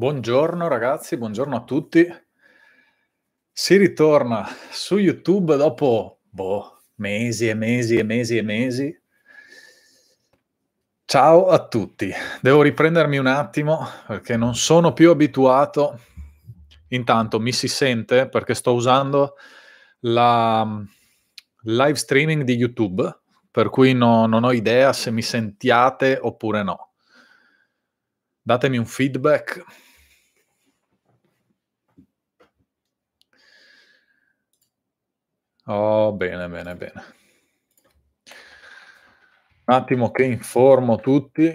Buongiorno ragazzi, buongiorno a tutti. Si ritorna su YouTube dopo boh, mesi e mesi e mesi e mesi. Ciao a tutti. Devo riprendermi un attimo perché non sono più abituato. Intanto mi si sente perché sto usando la mm, live streaming di YouTube, per cui no, non ho idea se mi sentiate oppure no. Datemi un feedback. Oh, bene, bene, bene. Un attimo che informo tutti.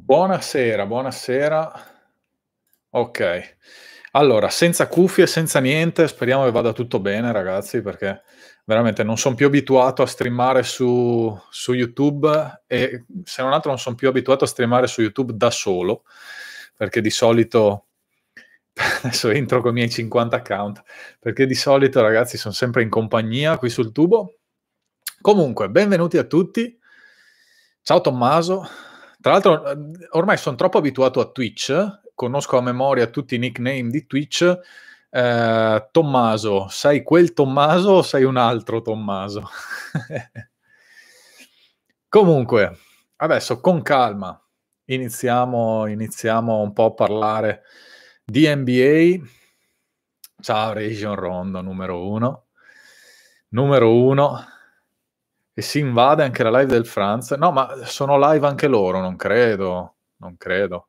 Buonasera, buonasera. Ok. Allora, senza cuffie, senza niente, speriamo che vada tutto bene, ragazzi, perché veramente non sono più abituato a streamare su, su YouTube e se non altro non sono più abituato a streamare su YouTube da solo perché di solito adesso entro con i miei 50 account, perché di solito ragazzi sono sempre in compagnia qui sul tubo. Comunque, benvenuti a tutti. Ciao Tommaso. Tra l'altro, ormai sono troppo abituato a Twitch, conosco a memoria tutti i nickname di Twitch. Eh, Tommaso, sei quel Tommaso o sei un altro Tommaso? Comunque, adesso con calma iniziamo, iniziamo un po' a parlare di NBA. Ciao Region Rondo, numero uno. Numero uno. E si invade anche la live del Franz. No, ma sono live anche loro, non credo. Non credo.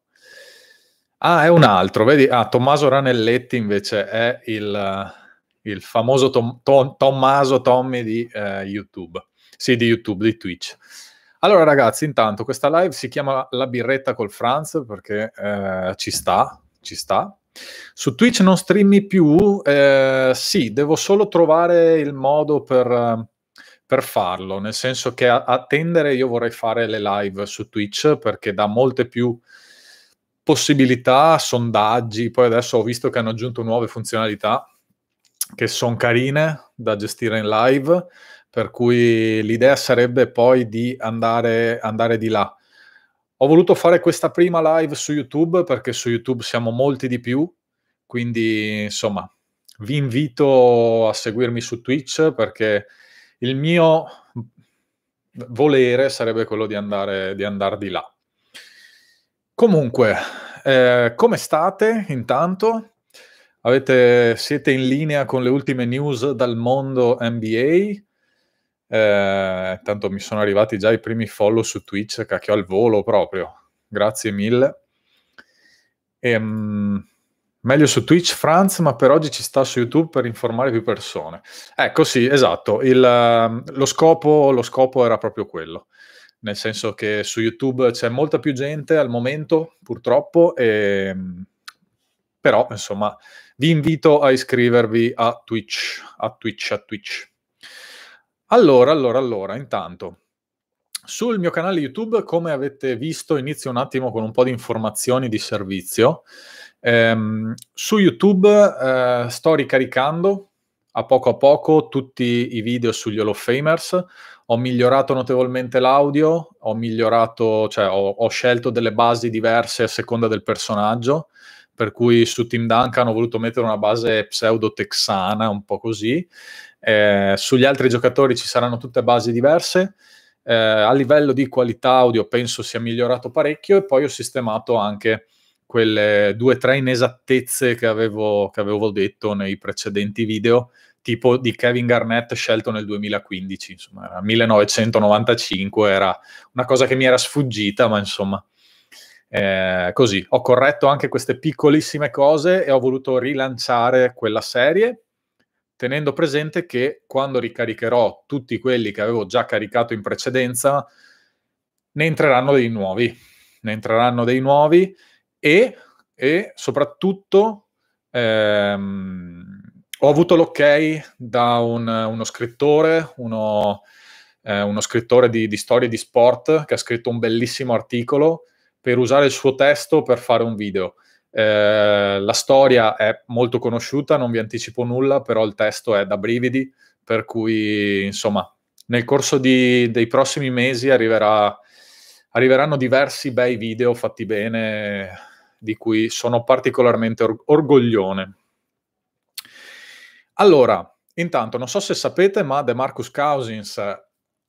Ah, è un altro, vedi? Ah, Tommaso Ranelletti invece è il, il famoso Tom, Tom, Tommaso Tommy di eh, YouTube. Sì, di YouTube, di Twitch. Allora ragazzi, intanto questa live si chiama La birretta col Franz perché eh, ci sta, ci sta. Su Twitch non streami più, eh, sì, devo solo trovare il modo per, per farlo, nel senso che attendere io vorrei fare le live su Twitch perché dà molte più possibilità, sondaggi, poi adesso ho visto che hanno aggiunto nuove funzionalità che sono carine da gestire in live per cui l'idea sarebbe poi di andare, andare di là. Ho voluto fare questa prima live su YouTube perché su YouTube siamo molti di più, quindi insomma vi invito a seguirmi su Twitch perché il mio volere sarebbe quello di andare di, andare di là. Comunque, eh, come state intanto? Avete, siete in linea con le ultime news dal mondo NBA? Eh, tanto mi sono arrivati già i primi follow su Twitch, cacchio al volo proprio. Grazie mille. E, ehm, mh, meglio su Twitch Franz, ma per oggi ci sta su YouTube per informare più persone. Ecco, sì, esatto. Il, ehm, lo, scopo, lo scopo era proprio quello nel senso che su YouTube c'è molta più gente al momento, purtroppo, e... Ehm, però insomma vi invito a iscrivervi a Twitch, a Twitch, a Twitch. Allora, allora, allora, intanto, sul mio canale YouTube, come avete visto, inizio un attimo con un po' di informazioni di servizio. Ehm, su YouTube eh, sto ricaricando a poco a poco tutti i video sugli Hall of Famers. Ho migliorato notevolmente l'audio, ho migliorato, cioè ho, ho scelto delle basi diverse a seconda del personaggio per cui su Team Duncan ho voluto mettere una base pseudo texana, un po' così, eh, sugli altri giocatori ci saranno tutte basi diverse. Eh, a livello di qualità audio penso sia migliorato parecchio e poi ho sistemato anche quelle due o tre inesattezze che avevo, che avevo detto nei precedenti video, tipo di Kevin Garnett scelto nel 2015, insomma, era 1995, era una cosa che mi era sfuggita, ma insomma, eh, così. Ho corretto anche queste piccolissime cose e ho voluto rilanciare quella serie tenendo presente che quando ricaricherò tutti quelli che avevo già caricato in precedenza, ne entreranno dei nuovi, ne entreranno dei nuovi e, e soprattutto ehm, ho avuto l'ok da un, uno scrittore, uno, eh, uno scrittore di, di storie di sport che ha scritto un bellissimo articolo per usare il suo testo per fare un video. Eh, la storia è molto conosciuta, non vi anticipo nulla, però il testo è da brividi, per cui insomma nel corso di, dei prossimi mesi arriverà, arriveranno diversi bei video fatti bene di cui sono particolarmente or- orgoglione. Allora, intanto non so se sapete, ma De Marcus Cousins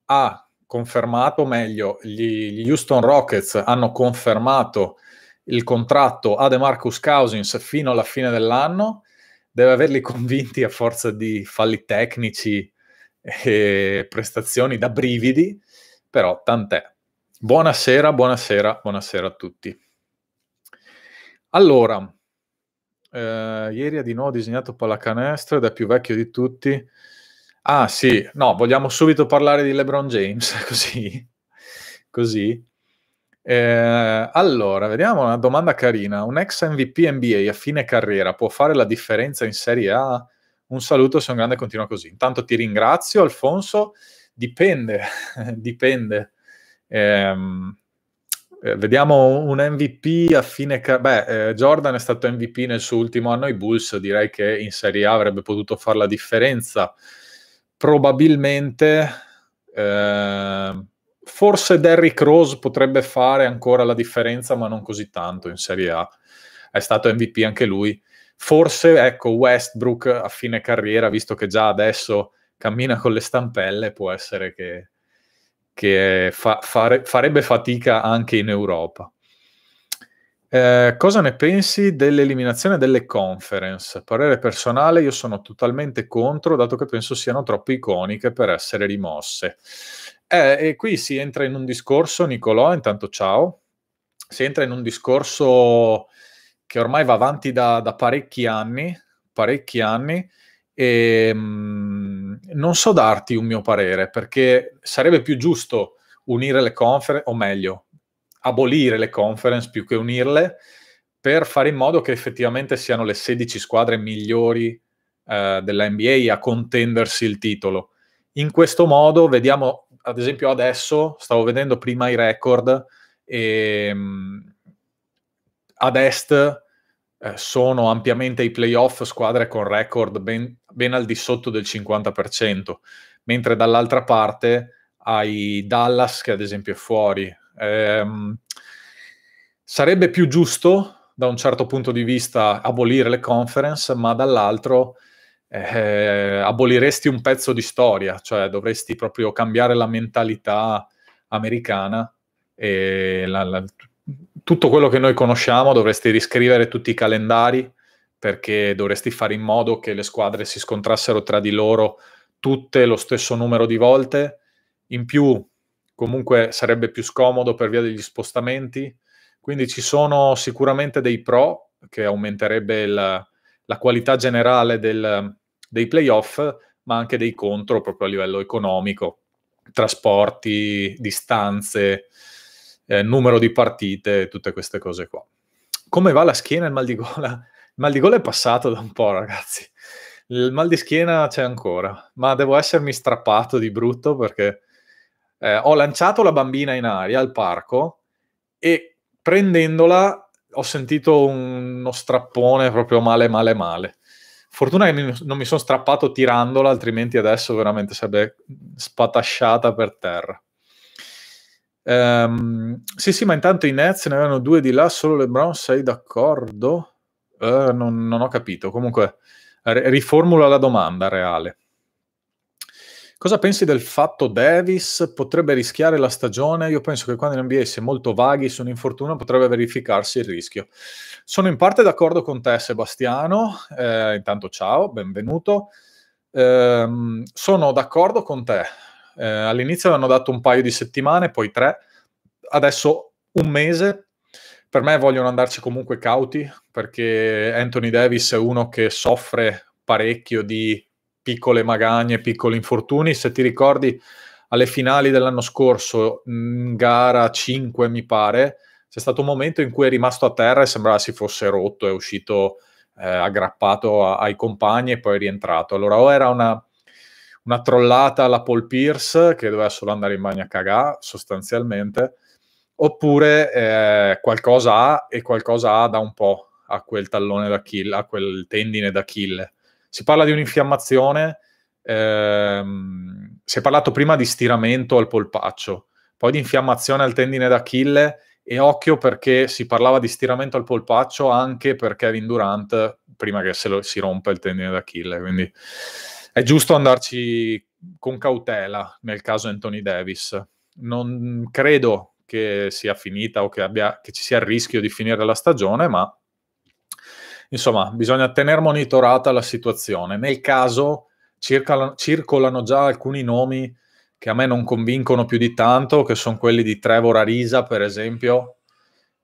ha confermato, meglio, gli Houston Rockets hanno confermato il contratto a DeMarcus Cousins fino alla fine dell'anno, deve averli convinti a forza di falli tecnici e prestazioni da brividi, però tant'è. Buonasera, buonasera, buonasera a tutti. Allora, eh, ieri ha di nuovo disegnato pallacanestro ed è più vecchio di tutti. Ah sì, no, vogliamo subito parlare di LeBron James, così. così. Eh, allora, vediamo una domanda carina. Un ex MVP NBA a fine carriera può fare la differenza in Serie A? Un saluto, sei un grande continua così. Intanto ti ringrazio, Alfonso. Dipende, dipende. Ehm, eh, vediamo un MVP a fine carriera. Beh, eh, Jordan è stato MVP nel suo ultimo anno ai Bulls. Direi che in Serie A avrebbe potuto fare la differenza. Probabilmente ehm, forse Derrick Rose potrebbe fare ancora la differenza, ma non così tanto in Serie A. È stato MVP anche lui. Forse, ecco, Westbrook a fine carriera, visto che già adesso cammina con le stampelle, può essere che, che fa, fare, farebbe fatica anche in Europa. Eh, cosa ne pensi dell'eliminazione delle conference? Parere personale, io sono totalmente contro, dato che penso siano troppo iconiche per essere rimosse. Eh, e qui si entra in un discorso, Nicolò, intanto ciao, si entra in un discorso che ormai va avanti da, da parecchi anni, parecchi anni, e ehm, mh, non so darti un mio parere, perché sarebbe più giusto unire le conference, o meglio, abolire le conference più che unirle, per fare in modo che effettivamente siano le 16 squadre migliori eh, della NBA a contendersi il titolo. In questo modo vediamo ad esempio adesso stavo vedendo prima i record e mm, ad est eh, sono ampiamente i playoff squadre con record ben, ben al di sotto del 50%, mentre dall'altra parte ai Dallas che ad esempio è fuori. Eh, sarebbe più giusto da un certo punto di vista abolire le conference, ma dall'altro eh, aboliresti un pezzo di storia, cioè dovresti proprio cambiare la mentalità americana e la, la, tutto quello che noi conosciamo, dovresti riscrivere tutti i calendari perché dovresti fare in modo che le squadre si scontrassero tra di loro tutte lo stesso numero di volte, in più comunque sarebbe più scomodo per via degli spostamenti, quindi ci sono sicuramente dei pro che aumenterebbe il, la qualità generale del, dei playoff, ma anche dei contro proprio a livello economico, trasporti, distanze, eh, numero di partite, tutte queste cose qua. Come va la schiena e il mal di gola? Il mal di gola è passato da un po', ragazzi. Il mal di schiena c'è ancora, ma devo essermi strappato di brutto perché eh, ho lanciato la bambina in aria al parco e prendendola ho sentito uno strappone proprio male, male, male. Fortuna che non mi sono strappato tirandola, altrimenti adesso veramente sarebbe spatasciata per terra. Um, sì, sì, ma intanto i Nets ne avevano due di là, solo LeBron, sei d'accordo? Uh, non, non, ho capito. Comunque, riformula la domanda reale. Cosa pensi del fatto Davis potrebbe rischiare la stagione? Io penso che quando in NBA si è molto vaghi su un infortunio potrebbe verificarsi il rischio. Sono in parte d'accordo con te Sebastiano, eh, intanto ciao, benvenuto. Eh, sono d'accordo con te. Eh, all'inizio avevano dato un paio di settimane, poi tre, adesso un mese. Per me vogliono andarci comunque cauti perché Anthony Davis è uno che soffre parecchio di piccole magagne, piccoli infortuni. Se ti ricordi, alle finali dell'anno scorso, in gara 5 mi pare, c'è stato un momento in cui è rimasto a terra e sembrava si fosse rotto, è uscito eh, aggrappato a, ai compagni e poi è rientrato. Allora o era una, una trollata alla Paul Pierce, che doveva solo andare in bagno a cagà sostanzialmente, oppure eh, qualcosa ha e qualcosa ha da un po' a quel tallone d'Achille, a quel tendine d'Achille si parla di un'infiammazione, ehm, si è parlato prima di stiramento al polpaccio, poi di infiammazione al tendine d'Achille e occhio perché si parlava di stiramento al polpaccio anche per Kevin Durant prima che se lo, si rompa il tendine d'Achille, quindi è giusto andarci con cautela nel caso Anthony Davis. Non credo che sia finita o che, abbia, che ci sia il rischio di finire la stagione, ma Insomma, bisogna tenere monitorata la situazione. Nel caso circolano, già alcuni nomi che a me non convincono più di tanto, che sono quelli di Trevor Arisa, per esempio.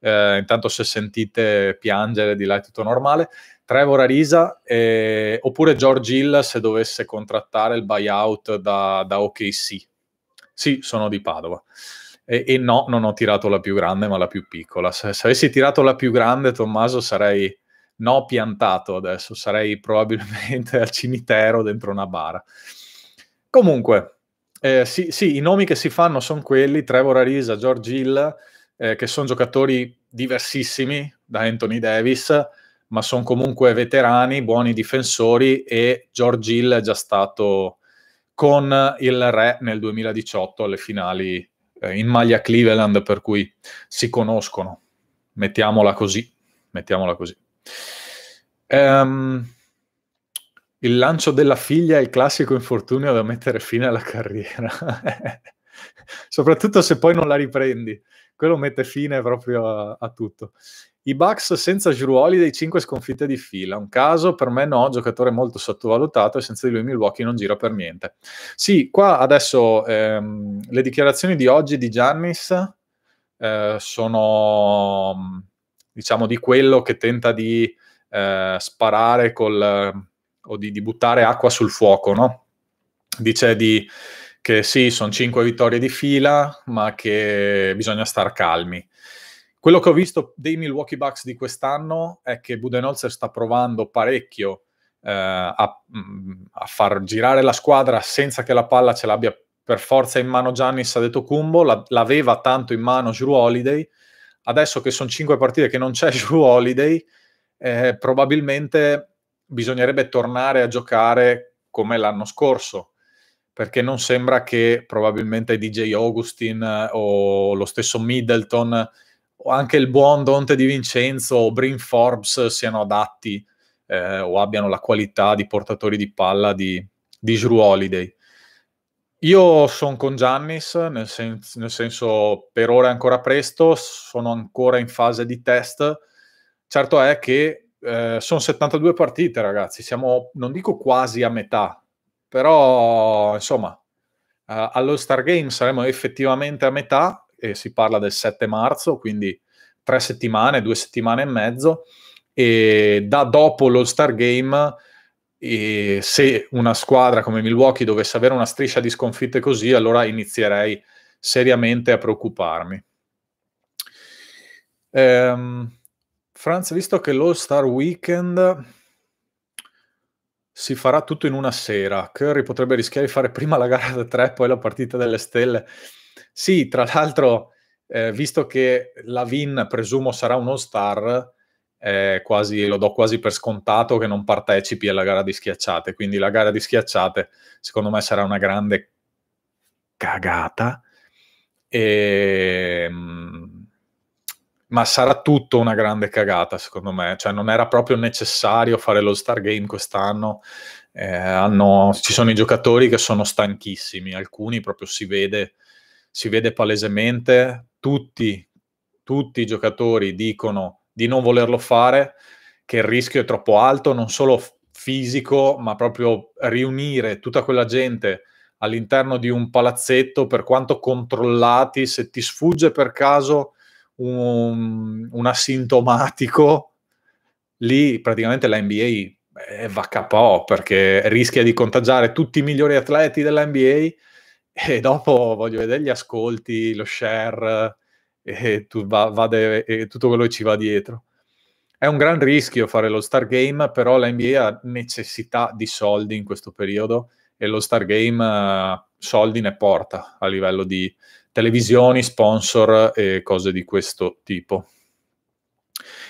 Eh, intanto se sentite piangere di là è tutto normale. Trevor Arisa eh, oppure George Hill se dovesse contrattare il buyout da, da OKC. Sì, sono di Padova. E, e, no, non ho tirato la più grande, ma la più piccola. Se, se avessi tirato la più grande, Tommaso, sarei no piantato adesso, sarei probabilmente al cimitero dentro una bara. Comunque, eh, sì, sì, i nomi che si fanno sono quelli, Trevor Arisa, George Hill, eh, che sono giocatori diversissimi da Anthony Davis, ma sono comunque veterani, buoni difensori e George Hill è già stato con il Re nel 2018 alle finali eh, in maglia Cleveland, per cui si conoscono. Mettiamola così, mettiamola così. Um, il lancio della figlia è il classico infortunio da mettere fine alla carriera. Soprattutto se poi non la riprendi. Quello mette fine proprio a, a tutto. I Bucks senza Drew dei 5 sconfitte di fila. Un caso, per me no, giocatore molto sottovalutato e senza di lui Milwaukee non gira per niente. Sì, qua adesso ehm, le dichiarazioni di oggi di Giannis eh, sono diciamo, di quello che tenta di eh, sparare col, o di, di, buttare acqua sul fuoco, no? Dice di, che sì, sono cinque vittorie di fila, ma che bisogna stare calmi. Quello che ho visto dei Milwaukee Bucks di quest'anno è che Budenholzer sta provando parecchio eh, a, mm, a, far girare la squadra senza che la palla ce l'abbia per forza in mano Giannis ha detto Kumbo, l'aveva tanto in mano Drew Holiday, adesso che sono cinque partite che non c'è Drew Holiday, eh, probabilmente bisognerebbe tornare a giocare come l'anno scorso, perché non sembra che probabilmente DJ Augustin eh, o lo stesso Middleton o anche il buon Dante Di Vincenzo o Brin Forbes siano adatti eh, o abbiano la qualità di portatori di palla di, di Drew Holiday. Io sono con Giannis, nel, sen- nel, senso per ora è ancora presto, sono ancora in fase di test. Certo è che eh, sono 72 partite, ragazzi, siamo non dico quasi a metà, però insomma, eh, allo Star Game saremo effettivamente a metà e si parla del 7 marzo, quindi tre settimane, due settimane e mezzo e da dopo l'All Star Game e se una squadra come Milwaukee dovesse avere una striscia di sconfitte così, allora inizierei seriamente a preoccuparmi. Ehm, Franz, visto che l'All Star Weekend si farà tutto in una sera, Curry potrebbe rischiare di fare prima la gara da tre, poi la partita delle stelle. Sì, tra l'altro, eh, visto che la Vin presumo sarà un All Star, eh, quasi, lo do quasi per scontato che non partecipi alla gara di schiacciate. Quindi la gara di schiacciate, secondo me, sarà una grande cagata. E... Ehm, ma sarà tutto una grande cagata, secondo me. Cioè, non era proprio necessario fare lo Star Game quest'anno. Eh, hanno... Ci sono i giocatori che sono stanchissimi, alcuni proprio si vede, si vede palesemente. Tutti, tutti i giocatori dicono di non volerlo fare, che il rischio è troppo alto, non solo fisico, ma proprio riunire tutta quella gente all'interno di un palazzetto, per quanto controllati, se ti sfugge per caso un, un asintomatico, lì praticamente la NBA eh, va capo perché rischia di contagiare tutti i migliori atleti della NBA e dopo voglio vedere gli ascolti, lo share, e, va, va de- e tutto quello che ci va dietro. È un gran rischio fare lo Star Game, però la NBA ha necessità di soldi in questo periodo e lo Star Game soldi ne porta a livello di televisioni, sponsor e cose di questo tipo.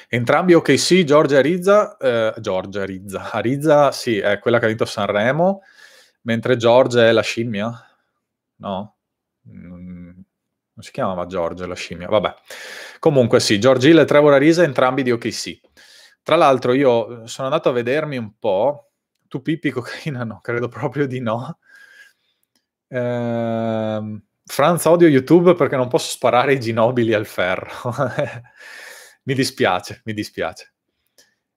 Entrambi OKC, Giorgia Rizza, eh, Giorgia Rizza, Rizza sì, è quella che ha vinto Sanremo, mentre Giorgia è la scimmia, no? Mm, non si chiamava George la scimmia, vabbè. Comunque sì, George Hill e Trevor Arisa, entrambi di OKC. Tra l'altro io eh, sono andato a vedermi un po', tu Pippi cocaina no, credo proprio di no. Ehm, Franz odio YouTube perché non posso sparare i ginobili al ferro. mi dispiace, mi dispiace.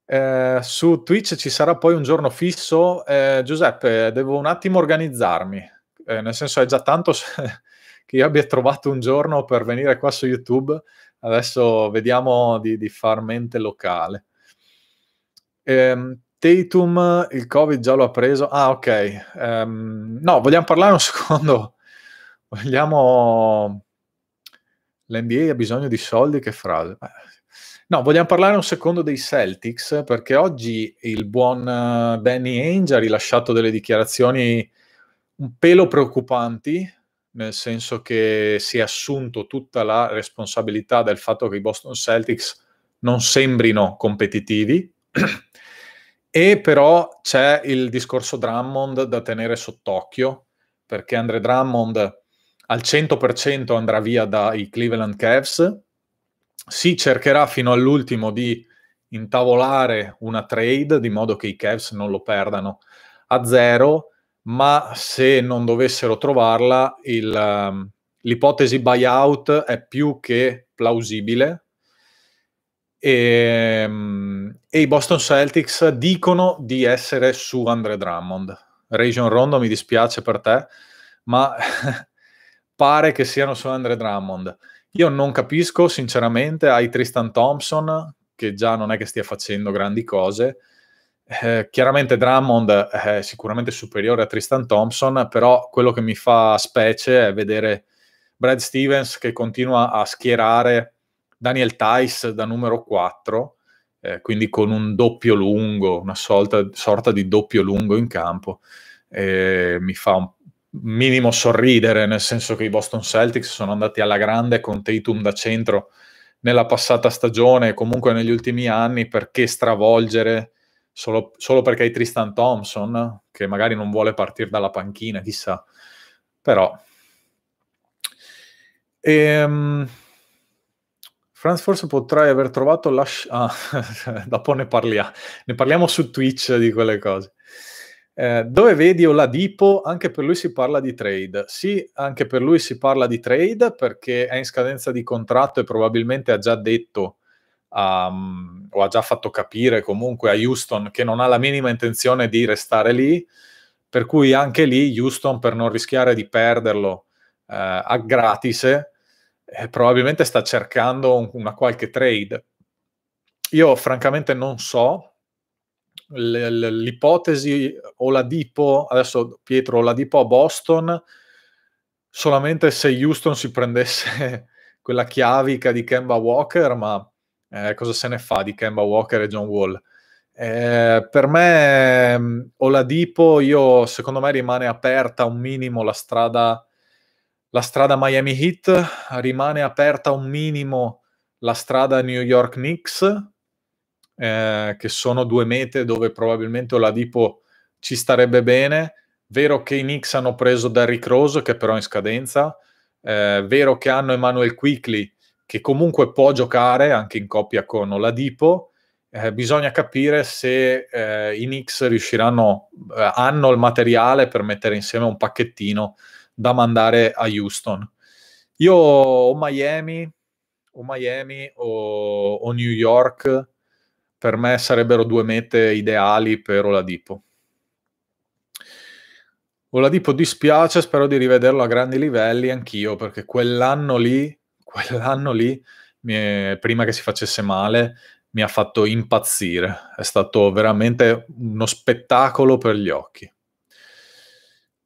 Eh, su Twitch ci sarà poi un giorno fisso. Eh, Giuseppe, devo un attimo organizzarmi. Eh, nel senso, è già tanto se, che io abbia trovato un giorno per venire qua su YouTube. Adesso vediamo di, di far mente locale. Ehm, Tatum, il Covid già lo ha preso. Ah, ok. Ehm, no, vogliamo parlare un secondo. Vogliamo... L'NBA ha bisogno di soldi, che frase. No, vogliamo parlare un secondo dei Celtics perché oggi il buon eh, Danny Ainge ha rilasciato delle dichiarazioni un pelo preoccupanti nel senso che si è assunto tutta la responsabilità del fatto che i Boston Celtics non sembrino competitivi e però c'è il discorso Drummond da tenere sott'occhio perché Andre Drummond al 100% andrà via dai Cleveland Cavs si cercherà fino all'ultimo di intavolare una trade di modo che i Cavs non lo perdano a zero ma se non dovessero trovarla, il, ehm, l'ipotesi buyout è più che plausibile. E, ehm, e, i Boston Celtics dicono di essere su Andre Drummond. Region Rondo, mi dispiace per te, ma pare che siano su Andre Drummond. Io non capisco, sinceramente, hai Tristan Thompson, che già non è che stia facendo grandi cose, eh, chiaramente Drummond eh, è sicuramente superiore a Tristan Thompson, però quello che mi fa specie è vedere Brad Stevens che continua a schierare Daniel Tice da numero 4, eh, quindi con un doppio lungo, una sorta, sorta di doppio lungo in campo. Eh, mi fa un minimo sorridere, nel senso che i Boston Celtics sono andati alla grande con Tatum da centro nella passata stagione, comunque negli ultimi anni, perché stravolgere solo, solo perché hai Tristan Thompson, che magari non vuole partire dalla panchina, chissà. Però... Ehm... Franz forse potrai aver trovato la... Ah, dopo ne parliamo. Ne parliamo su Twitch di quelle cose. Eh, dove vedi Oladipo? Anche per lui si parla di trade. Sì, anche per lui si parla di trade perché è in scadenza di contratto e probabilmente ha già detto um, o ha già fatto capire comunque a Houston che non ha la minima intenzione di restare lì, per cui anche lì Houston per non rischiare di perderlo eh, a gratis eh, probabilmente sta cercando un, una qualche trade. Io francamente non so l'ipotesi o la dipo adesso Pietro la dipo a Boston, solamente se Houston si prendesse quella chiavica di Kemba Walker, ma eh, cosa se ne fa di Kemba Walker e John Wall? Eh, per me mm, o la Dipo, io, secondo me rimane aperta un minimo la strada, la strada Miami Heat, rimane aperta un minimo la strada New York Knicks, eh, che sono due mete dove probabilmente Oladipo ci starebbe bene. Vero che i Knicks hanno preso Derrick Rose, che però è in scadenza. Eh, vero che hanno Emmanuel Quickly, che comunque può giocare anche in coppia con Oladipo. Eh, bisogna capire se eh, i Knicks riusciranno, eh, hanno il materiale per mettere insieme un pacchettino da mandare a Houston. Io ho Miami o, Miami, o, o New York per me sarebbero due mete ideali per Oladipo. Oladipo dispiace, spero di rivederlo a grandi livelli anch'io, perché quell'anno lì quell'anno lì, è, prima che si facesse male, mi ha fatto impazzire. È stato veramente uno spettacolo per gli occhi.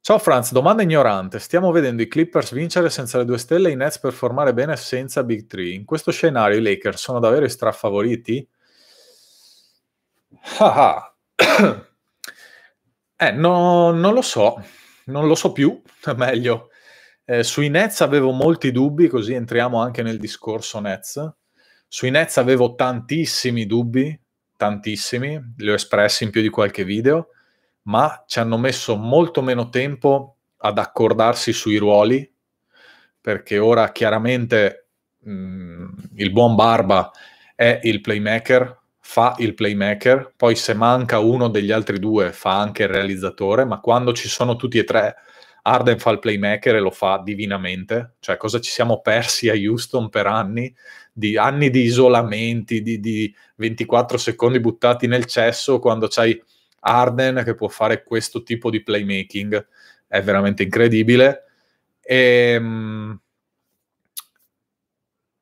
Ciao Franz, domanda ignorante. Stiamo vedendo i Clippers vincere senza le due stelle e i Nets performare bene senza Big 3. In questo scenario i Lakers sono davvero i strafavoriti? Ah, ah. eh, no, non lo so. Non lo so più, meglio. Eh, sui Nets avevo molti dubbi, così entriamo anche nel discorso Nets. Sui Nets avevo tantissimi dubbi, tantissimi, li ho espressi in più di qualche video, ma ci hanno messo molto meno tempo ad accordarsi sui ruoli, perché ora chiaramente mh, mm, il buon Barba è il playmaker, fa il playmaker, poi se manca uno degli altri due fa anche il realizzatore, ma quando ci sono tutti e tre Arden fa il playmaker e lo fa divinamente, cioè cosa ci siamo persi a Houston per anni, di anni di isolamenti, di, di 24 secondi buttati nel cesso quando c'hai Arden che può fare questo tipo di playmaking, è veramente incredibile. E, ehm,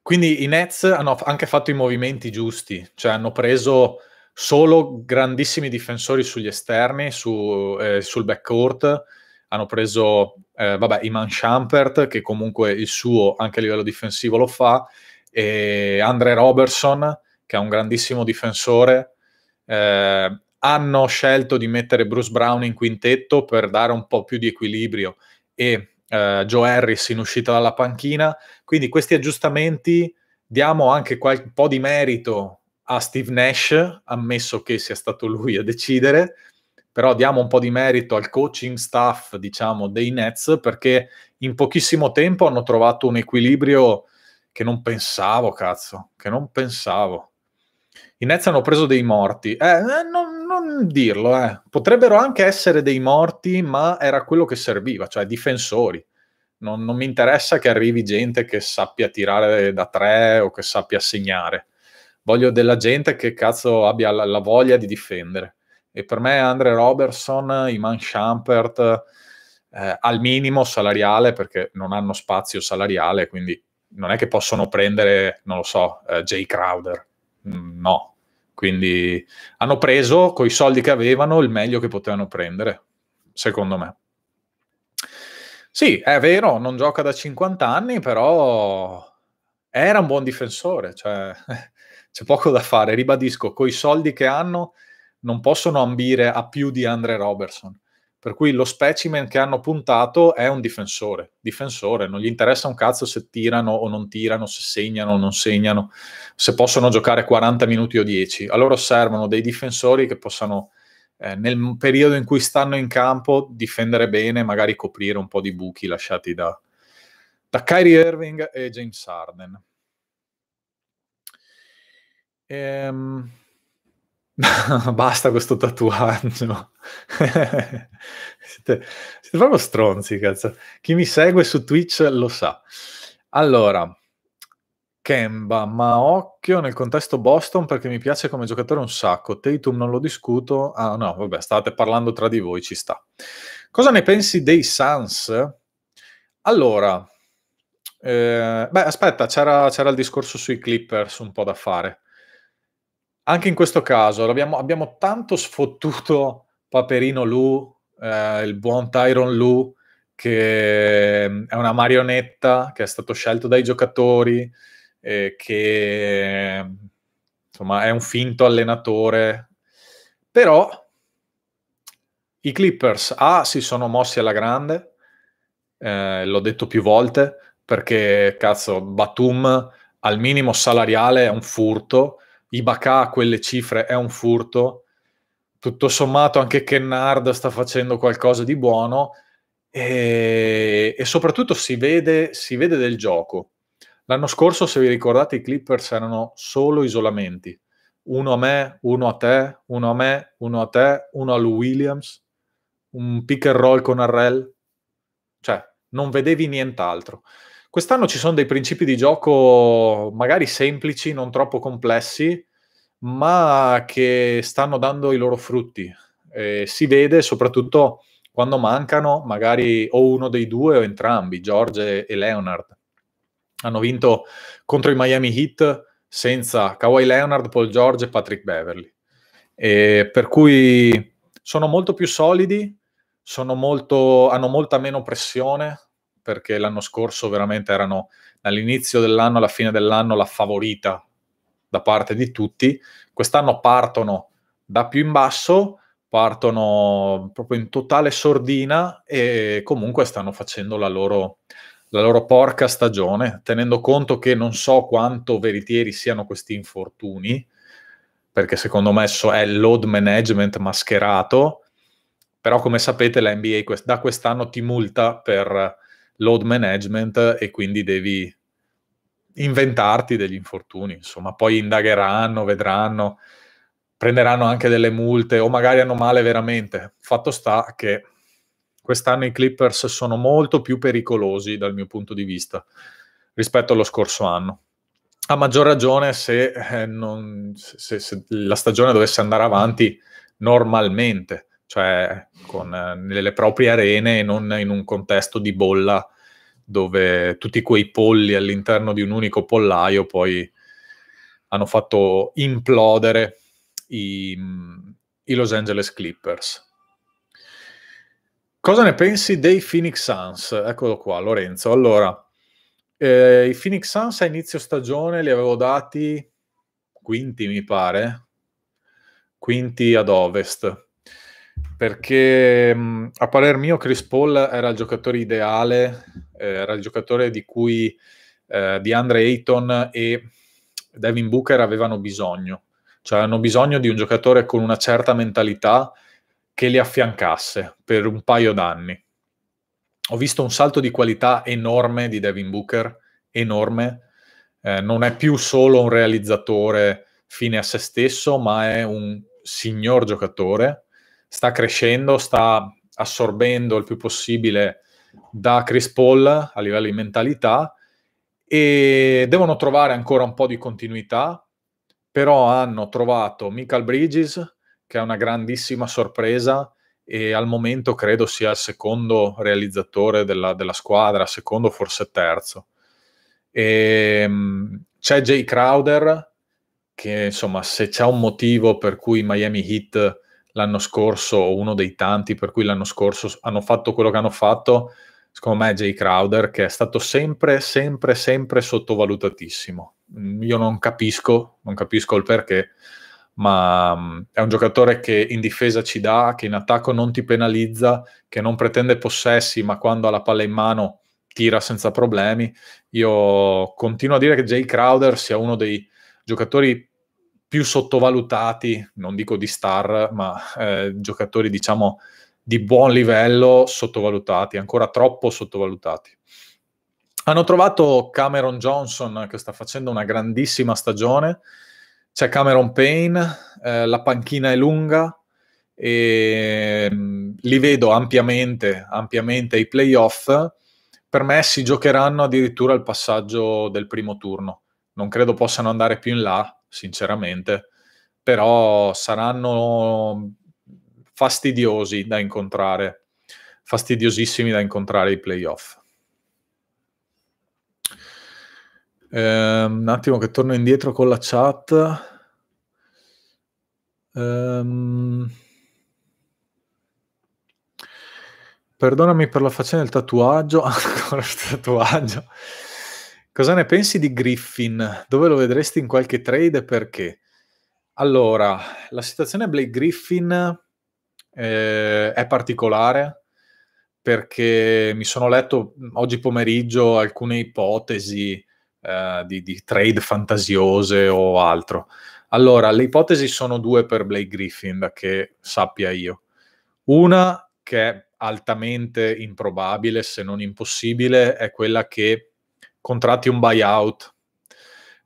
quindi i Nets hanno anche fatto i movimenti giusti, cioè hanno preso solo grandissimi difensori sugli esterni, su, eh, sul backcourt, hanno preso, eh, vabbè, Iman Schampert, che comunque il suo anche a livello difensivo lo fa, e Andre Robertson, che è un grandissimo difensore. Eh, hanno scelto di mettere Bruce Brown in quintetto per dare un po' più di equilibrio e eh, Joe Harris in uscita dalla panchina. Quindi questi aggiustamenti diamo anche un po' di merito a Steve Nash, ammesso che sia stato lui a decidere, però diamo un po' di merito al coaching staff, diciamo, dei Nets, perché in pochissimo tempo hanno trovato un equilibrio che non pensavo, cazzo, che non pensavo. I Nets hanno preso dei morti, eh, eh, non, non dirlo, eh. potrebbero anche essere dei morti, ma era quello che serviva, cioè difensori. Non, non mi interessa che arrivi gente che sappia tirare da tre o che sappia segnare. Voglio della gente che cazzo abbia la, la voglia di difendere e per me Andre Robertson, Iman Schampert, eh, al minimo salariale, perché non hanno spazio salariale, quindi non è che possono prendere, non lo so, eh, Jay Crowder. Mm, no. Quindi hanno preso, con i soldi che avevano, il meglio che potevano prendere, secondo me. Sì, è vero, non gioca da 50 anni, però era un buon difensore, cioè c'è poco da fare, ribadisco, coi soldi che hanno non possono ambire a più di Andre Robertson. Per cui lo specimen che hanno puntato è un difensore. Difensore, non gli interessa un cazzo se tirano o non tirano, se segnano o non segnano, se possono giocare 40 minuti o 10. A loro servono dei difensori che possano, eh, nel periodo in cui stanno in campo, difendere bene, magari coprire un po' di buchi lasciati da, da Kyrie Irving e James Harden. Ehm. Basta questo tatuaggio. siete, siete, proprio stronzi, cazzo. Chi mi segue su Twitch lo sa. Allora, Kemba, ma occhio nel contesto Boston perché mi piace come giocatore un sacco. Tatum non lo discuto. Ah no, vabbè, state parlando tra di voi, ci sta. Cosa ne pensi dei Suns? Allora, eh, beh, aspetta, c'era, c'era il discorso sui Clippers un po' da fare. Anche in questo caso abbiamo, abbiamo tanto sfottuto Paperino Lu, eh, il buon Tyron Lu, che mm, è una marionetta che è stato scelto dai giocatori, eh, che insomma è un finto allenatore. Però i Clippers A si sono mossi alla grande, eh, l'ho detto più volte, perché cazzo, Batum al minimo salariale è un furto Ibaka a quelle cifre è un furto, tutto sommato anche Kennard sta facendo qualcosa di buono e, e soprattutto si vede, si vede del gioco. L'anno scorso, se vi ricordate, i Clippers erano solo isolamenti. Uno a me, uno a te, uno a me, uno a te, uno a Lou Williams, un pick and roll con Arrel. Cioè, non vedevi nient'altro. Quest'anno ci sono dei principi di gioco magari semplici, non troppo complessi, ma che stanno dando i loro frutti. Eh, si vede soprattutto quando mancano magari o uno dei due o entrambi, George e Leonard. Hanno vinto contro i Miami Heat senza Kawhi Leonard, Paul George e Patrick Beverly. Eh, per cui sono molto più solidi, molto, hanno molta meno pressione, perché l'anno scorso veramente erano dall'inizio dell'anno alla fine dell'anno la favorita da parte di tutti. Quest'anno partono da più in basso, partono proprio in totale sordina e comunque stanno facendo la loro, la loro porca stagione, tenendo conto che non so quanto veritieri siano questi infortuni, perché secondo me è load management mascherato, però come sapete la NBA da quest'anno ti multa per load management e quindi devi inventarti degli infortuni, insomma, poi indagheranno, vedranno, prenderanno anche delle multe o magari hanno male veramente. Fatto sta che quest'anno i Clippers sono molto più pericolosi dal mio punto di vista rispetto allo scorso anno. A maggior ragione se, eh, non, se, se la stagione dovesse andare avanti normalmente, cioè con, eh, nelle proprie arene e non in un contesto di bolla dove tutti quei polli all'interno di un unico pollaio poi hanno fatto implodere i, i Los Angeles Clippers. Cosa ne pensi dei Phoenix Suns? Eccolo qua, Lorenzo. Allora, eh, i Phoenix Suns a inizio stagione li avevo dati quinti, mi pare, quinti ad ovest perché mm, a parer mio Chris Paul era il giocatore ideale, eh, era il giocatore di cui eh, di Andre Ayton e Devin Booker avevano bisogno, cioè hanno bisogno di un giocatore con una certa mentalità che li affiancasse per un paio d'anni. Ho visto un salto di qualità enorme di Devin Booker, enorme, eh, non è più solo un realizzatore fine a se stesso, ma è un signor giocatore sta crescendo, sta assorbendo il più possibile da Chris Paul a livello di mentalità e devono trovare ancora un po' di continuità, però hanno trovato Michael Bridges, che è una grandissima sorpresa e al momento credo sia il secondo realizzatore della, della squadra, secondo forse terzo. E, ehm, c'è Jay Crowder, che insomma se c'è un motivo per cui Miami Heat l'anno scorso, o uno dei tanti per cui l'anno scorso hanno fatto quello che hanno fatto, secondo me Jay Crowder, che è stato sempre, sempre, sempre sottovalutatissimo. Mm, io non capisco, non capisco il perché, ma mm, è un giocatore che in difesa ci dà, che in attacco non ti penalizza, che non pretende possessi, ma quando ha la palla in mano tira senza problemi. Io continuo a dire che Jay Crowder sia uno dei giocatori più sottovalutati, non dico di star, ma eh, giocatori diciamo di buon livello sottovalutati, ancora troppo sottovalutati. Hanno trovato Cameron Johnson che sta facendo una grandissima stagione, c'è Cameron Payne, eh, la panchina è lunga e mh, mm, li vedo ampiamente, ampiamente ai playoff. Per me si giocheranno addirittura il passaggio del primo turno. Non credo possano andare più in là, sinceramente, però saranno fastidiosi da incontrare, fastidiosissimi da incontrare i playoff. Eh, un attimo che torno indietro con la chat. Um, perdonami per la faccenda del tatuaggio, ancora il tatuaggio. Cosa ne pensi di Griffin? Dove lo vedresti in qualche trade e perché? Allora, la situazione Blake Griffin eh, è particolare perché mi sono letto mm, oggi pomeriggio alcune ipotesi eh, di, di, trade fantasiose o altro. Allora, le ipotesi sono due per Blake Griffin, da che sappia io. Una che è altamente improbabile, se non impossibile, è quella che contratti un buyout,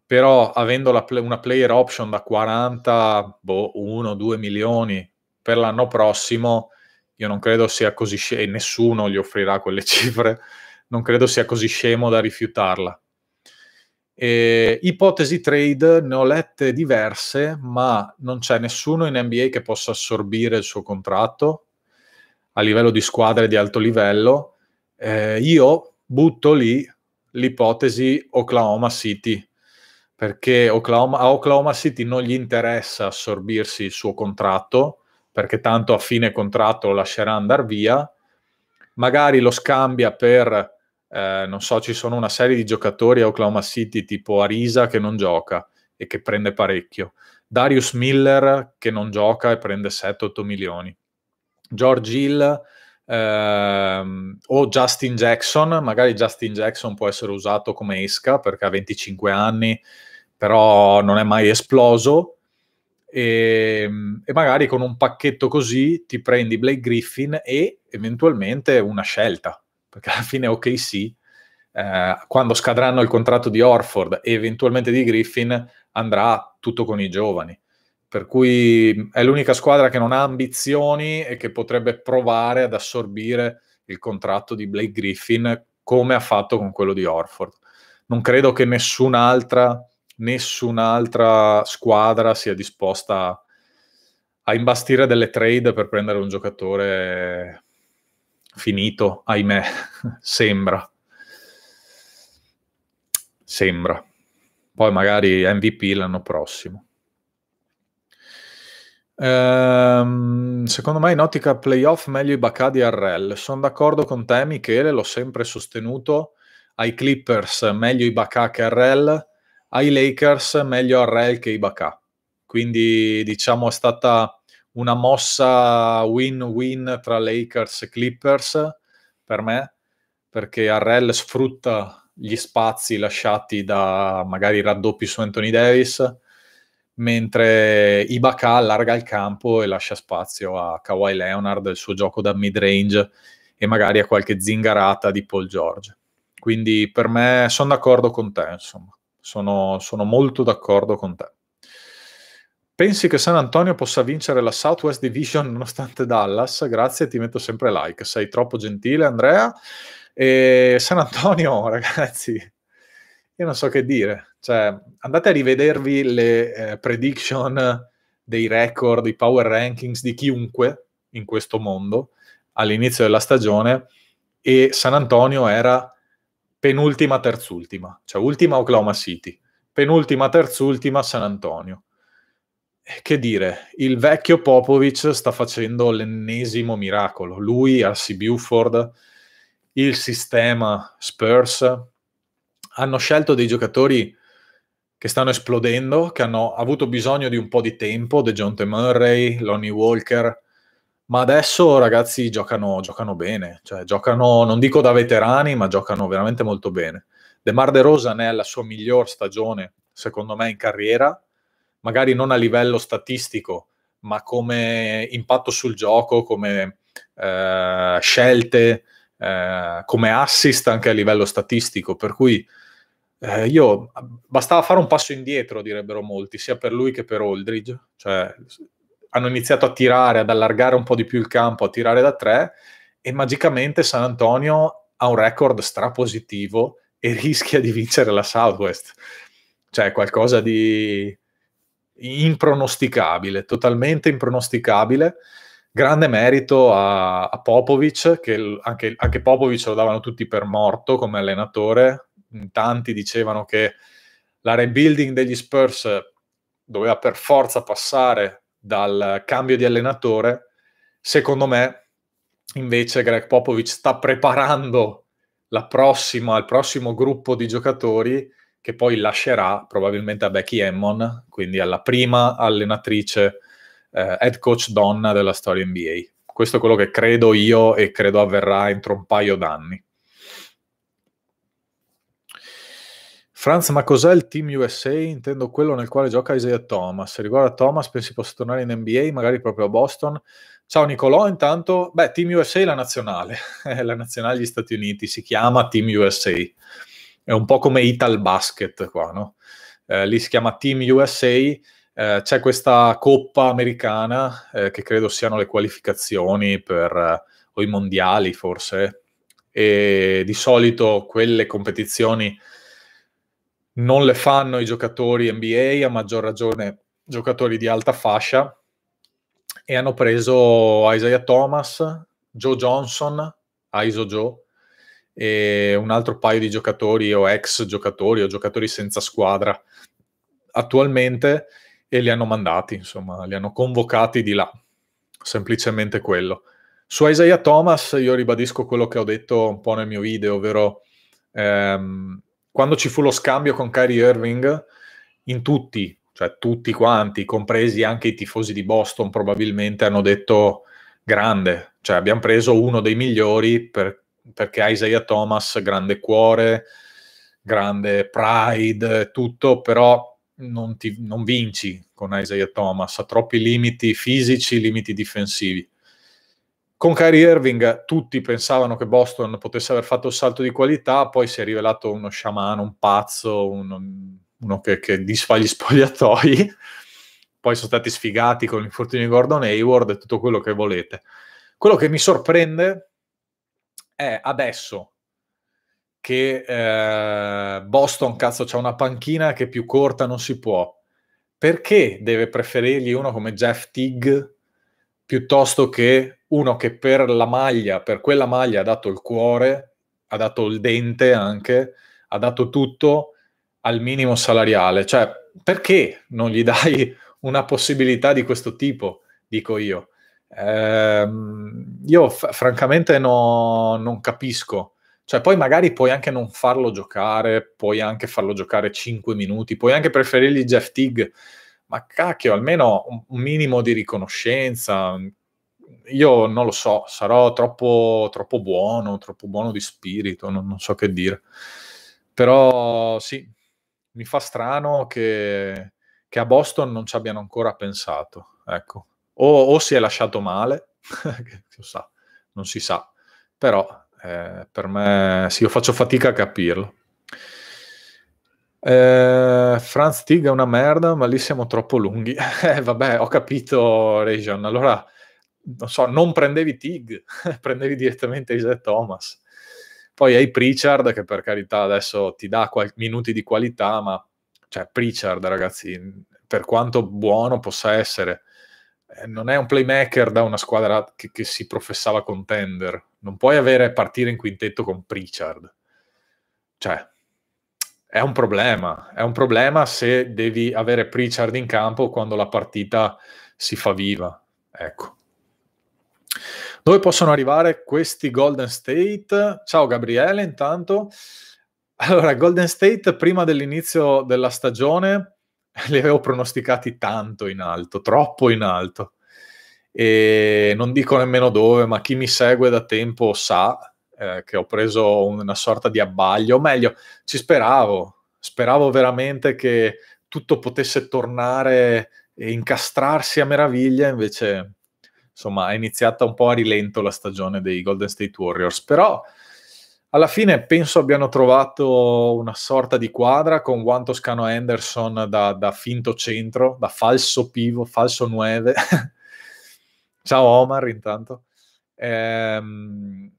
però avendo la, una player option da 40, boh, 1-2 milioni per l'anno prossimo, io non credo sia così scemo, e nessuno gli offrirà quelle cifre, non credo sia così scemo da rifiutarla. E, ipotesi trade ne ho lette diverse, ma non c'è nessuno in NBA che possa assorbire il suo contratto a livello di squadre di alto livello. Eh, io butto lì l'ipotesi Oklahoma City, perché Oklahoma, a Oklahoma City non gli interessa assorbirsi il suo contratto, perché tanto a fine contratto lo lascerà andare via, magari lo scambia per, eh, non so, ci sono una serie di giocatori a Oklahoma City tipo Arisa che non gioca e che prende parecchio, Darius Miller che non gioca e prende 7-8 milioni, George Hill ehm, o Justin Jackson, magari Justin Jackson può essere usato come esca perché ha 25 anni, però non è mai esploso. E, ehm, e magari con un pacchetto così ti prendi Blake Griffin e eventualmente una scelta, perché alla fine ok sì, eh, quando scadranno il contratto di Orford e eventualmente di Griffin andrà tutto con i giovani per cui è l'unica squadra che non ha ambizioni e che potrebbe provare ad assorbire il contratto di Blake Griffin come ha fatto con quello di Orford. Non credo che nessun'altra, nessun'altra squadra sia disposta a imbastire delle trade per prendere un giocatore finito, ahimè, sembra. Sembra. Poi magari MVP l'anno prossimo. Ehm, secondo me in ottica playoff meglio i Bacà di Arrel. Sono d'accordo con te Michele, l'ho sempre sostenuto. Ai Clippers meglio i Bacà che Arrel, ai Lakers meglio Arrel che i Bacà. Quindi diciamo è stata una mossa win-win tra Lakers e Clippers per me, perché Arrel sfrutta gli spazi lasciati da magari raddoppi su Anthony Davis mentre Ibaka allarga il campo e lascia spazio a Kawhi Leonard, il suo gioco da mid-range e magari a qualche zingarata di Paul George. Quindi per me sono d'accordo con te, insomma, sono, sono molto d'accordo con te. Pensi che San Antonio possa vincere la Southwest Division nonostante Dallas? Grazie, ti metto sempre like. Sei troppo gentile, Andrea. E San Antonio, ragazzi, io non so che dire. Cioè, andate a rivedervi le eh, prediction dei record, i power rankings di chiunque in questo mondo all'inizio della stagione e San Antonio era penultima terzultima, cioè ultima Oklahoma City, penultima terzultima San Antonio. Che dire, il vecchio Popovic sta facendo l'ennesimo miracolo, lui, C. Buford, il sistema Spurs, hanno scelto dei giocatori che stanno esplodendo, che hanno avuto bisogno di un po' di tempo, De Jonte Murray, Lonnie Walker, ma adesso ragazzi giocano, giocano bene, cioè giocano, non dico da veterani, ma giocano veramente molto bene. De Mar de Rosa è la sua miglior stagione, secondo me, in carriera, magari non a livello statistico, ma come impatto sul gioco, come eh, scelte, eh, come assist anche a livello statistico, per cui eh, io bastava fare un passo indietro, direbbero molti, sia per lui che per Oldridge. Cioè, hanno iniziato a tirare, ad allargare un po' di più il campo, a tirare da tre, e magicamente San Antonio ha un record strapositivo e rischia di vincere la Southwest. Cioè, qualcosa di impronosticabile, totalmente impronosticabile. Grande merito a, a Popovic, che anche, anche Popovic lo davano tutti per morto come allenatore, in tanti dicevano che la rebuilding degli Spurs doveva per forza passare dal cambio di allenatore, secondo me invece Greg Popovic sta preparando prossima, il prossimo gruppo di giocatori che poi lascerà probabilmente a Becky Hammond, quindi alla prima allenatrice eh, head coach donna della storia NBA. Questo è quello che credo io e credo avverrà entro un paio d'anni. Franz, ma cos'è il Team USA? Intendo quello nel quale gioca Isaiah Thomas. Se riguarda Thomas, pensi possa tornare in NBA, magari proprio a Boston. Ciao Nicolò, intanto, beh, Team USA è la nazionale, è la nazionale degli Stati Uniti, si chiama Team USA. È un po' come Ital Basket qua, no? Eh, lì si chiama Team USA, eh, c'è questa coppa americana eh, che credo siano le qualificazioni per, eh, o i mondiali forse, e di solito quelle competizioni non le fanno i giocatori NBA, a maggior ragione giocatori di alta fascia, e hanno preso Isaiah Thomas, Joe Johnson, Iso Joe, e un altro paio di giocatori o ex giocatori o giocatori senza squadra attualmente e li hanno mandati, insomma, li hanno convocati di là. Semplicemente quello. Su Isaiah Thomas io ribadisco quello che ho detto un po' nel mio video, ovvero ehm, quando ci fu lo scambio con Kyrie Irving, in tutti, cioè tutti quanti, compresi anche i tifosi di Boston, probabilmente hanno detto grande, cioè abbiamo preso uno dei migliori per, perché Isaiah Thomas, grande cuore, grande pride, tutto, però non, ti, non vinci con Isaiah Thomas, ha troppi limiti fisici, limiti difensivi. Con Kyrie Irving tutti pensavano che Boston potesse aver fatto il salto di qualità, poi si è rivelato uno sciamano, un pazzo, uno, uno che, che disfa gli spogliatoi. poi sono stati sfigati con l'infortunio di Gordon Hayward e tutto quello che volete. Quello che mi sorprende è adesso che eh, Boston, cazzo, c'ha una panchina che più corta non si può. Perché deve preferirgli uno come Jeff Tigg piuttosto che uno che per la maglia, per quella maglia ha dato il cuore, ha dato il dente anche, ha dato tutto al minimo salariale. Cioè, perché non gli dai una possibilità di questo tipo, dico io? Eh, io f- francamente no, non capisco. Cioè, poi magari puoi anche non farlo giocare, puoi anche farlo giocare 5 minuti, puoi anche preferirgli Jeff Tig, ma cacchio, almeno un minimo di riconoscenza, io non lo so, sarò troppo, troppo buono, troppo buono di spirito, non, non so che dire. Però sì, mi fa strano che, che a Boston non ci abbiano ancora pensato, ecco. O, o si è lasciato male, sa, non si sa, però eh, per me sì, io faccio fatica a capirlo. Eh, Franz Tig è una merda, ma lì siamo troppo lunghi. Eh, vabbè, ho capito, Rejan. Allora non so, non prendevi Tig, prendevi direttamente Isaiah Thomas. Poi hai Pritchard, che per carità adesso ti dà qual- minuti di qualità, ma cioè Pritchard, ragazzi, per quanto buono possa essere, eh, non è un playmaker da una squadra che, che si professava contender. Non puoi avere partire in quintetto con Pritchard. Cioè, è un problema. È un problema se devi avere Pritchard in campo quando la partita si fa viva. Ecco. Dove possono arrivare questi Golden State? Ciao Gabriele, intanto. Allora, Golden State prima dell'inizio della stagione li avevo pronosticati tanto in alto, troppo in alto. E non dico nemmeno dove, ma chi mi segue da tempo sa eh, che ho preso una sorta di abbaglio, o meglio, ci speravo, speravo veramente che tutto potesse tornare e incastrarsi a meraviglia, invece insomma, è iniziata un po' a rilento la stagione dei Golden State Warriors, però alla fine penso abbiano trovato una sorta di quadra con Juan Toscano Anderson da, da finto centro, da falso pivo, falso 9. Ciao Omar intanto. Ehm,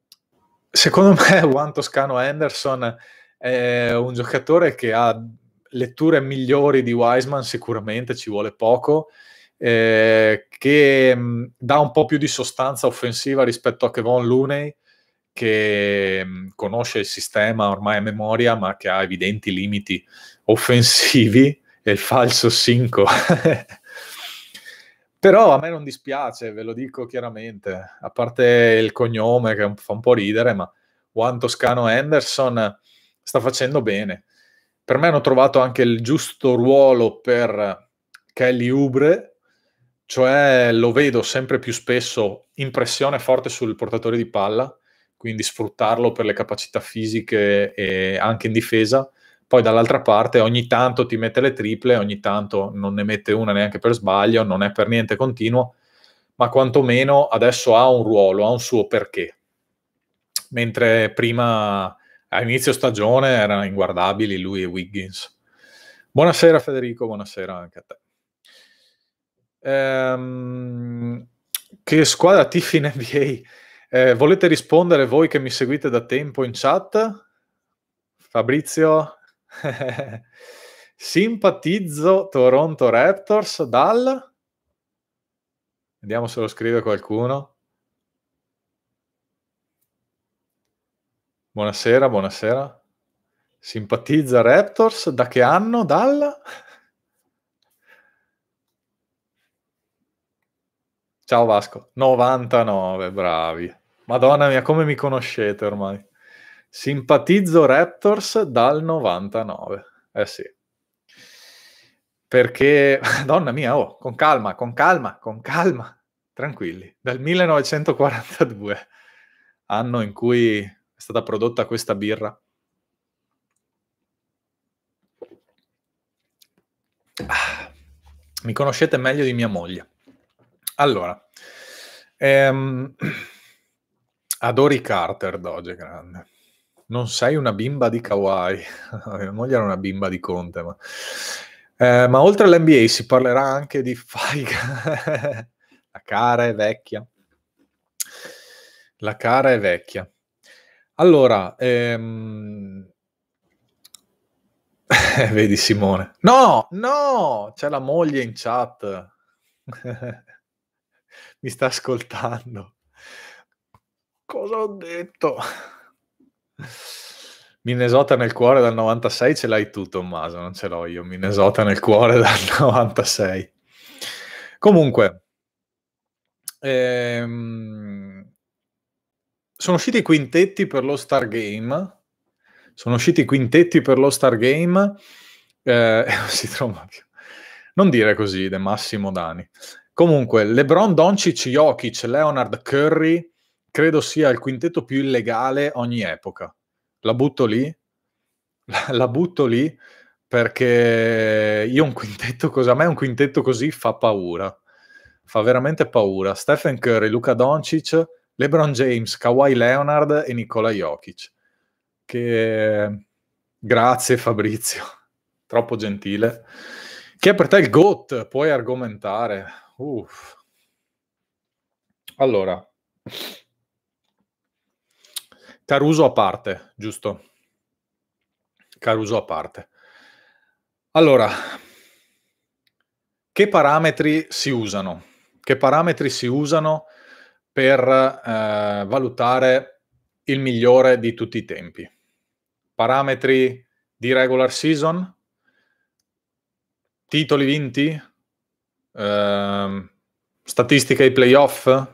secondo me Juan Toscano Anderson è un giocatore che ha letture migliori di Wiseman, sicuramente ci vuole poco, eh, che mh, mm, dà un po' più di sostanza offensiva rispetto a Kevon Looney, che mh, mm, conosce il sistema ormai a memoria, ma che ha evidenti limiti offensivi, e il falso 5. Però a me non dispiace, ve lo dico chiaramente, a parte il cognome che fa un po' ridere, ma Juan Toscano Anderson sta facendo bene. Per me hanno trovato anche il giusto ruolo per Kelly Ubre, cioè lo vedo sempre più spesso in pressione forte sul portatore di palla, quindi sfruttarlo per le capacità fisiche e anche in difesa. Poi dall'altra parte ogni tanto ti mette le triple, ogni tanto non ne mette una neanche per sbaglio, non è per niente continuo, ma quantomeno adesso ha un ruolo, ha un suo perché. Mentre prima, a inizio stagione, erano inguardabili lui e Wiggins. Buonasera Federico, buonasera anche a te. Ehm, che squadra tifi in NBA? Eh, volete rispondere voi che mi seguite da tempo in chat? Fabrizio? Simpatizzo Toronto Raptors dal... Vediamo se lo scrive qualcuno. Buonasera, buonasera. Simpatizza Raptors da che anno? Dal... Ciao Vasco, 99, bravi. Madonna mia, come mi conoscete ormai? Simpatizzo Raptors dal 99. Eh sì. Perché, madonna mia, oh, con calma, con calma, con calma, tranquilli. Dal 1942, anno in cui è stata prodotta questa birra. Ah, mi conoscete meglio di mia moglie. Allora, ehm, adori Carter, Doge Grande. Non sei una bimba di Kawhi, moglie era una bimba di Conte, ma... Eh, ma oltre all'NBA si parlerà anche di Faiga. La cara è vecchia. La cara è vecchia. Allora, ehm... vedi Simone. No, no, c'è la moglie in chat mi sta ascoltando. Cosa ho detto? Minnesota nel cuore dal 96 ce l'hai tu Tommaso, non ce l'ho io. Minnesota nel cuore dal 96. Comunque, ehm, sono usciti i quintetti per lo Stargame. Sono usciti i quintetti per lo Stargame. Eh, si trova più. Non dire così, De Massimo Dani. Comunque, LeBron, Doncic, Jokic, Leonard, Curry, credo sia il quintetto più illegale ogni epoca. La butto lì, la butto lì perché io un quintetto così, a me un quintetto così fa paura, fa veramente paura. Stephen Curry, Luca Doncic, LeBron James, Kawhi Leonard e Nicola Jokic. Che... Grazie Fabrizio, troppo gentile. Chi è per te il GOAT? Puoi argomentare. Uff. Allora, Caruso a parte, giusto? Caruso a parte. Allora, che parametri si usano? Che parametri si usano per eh, valutare il migliore di tutti i tempi? Parametri di regular season? Titoli vinti? eh, statistica ai playoff?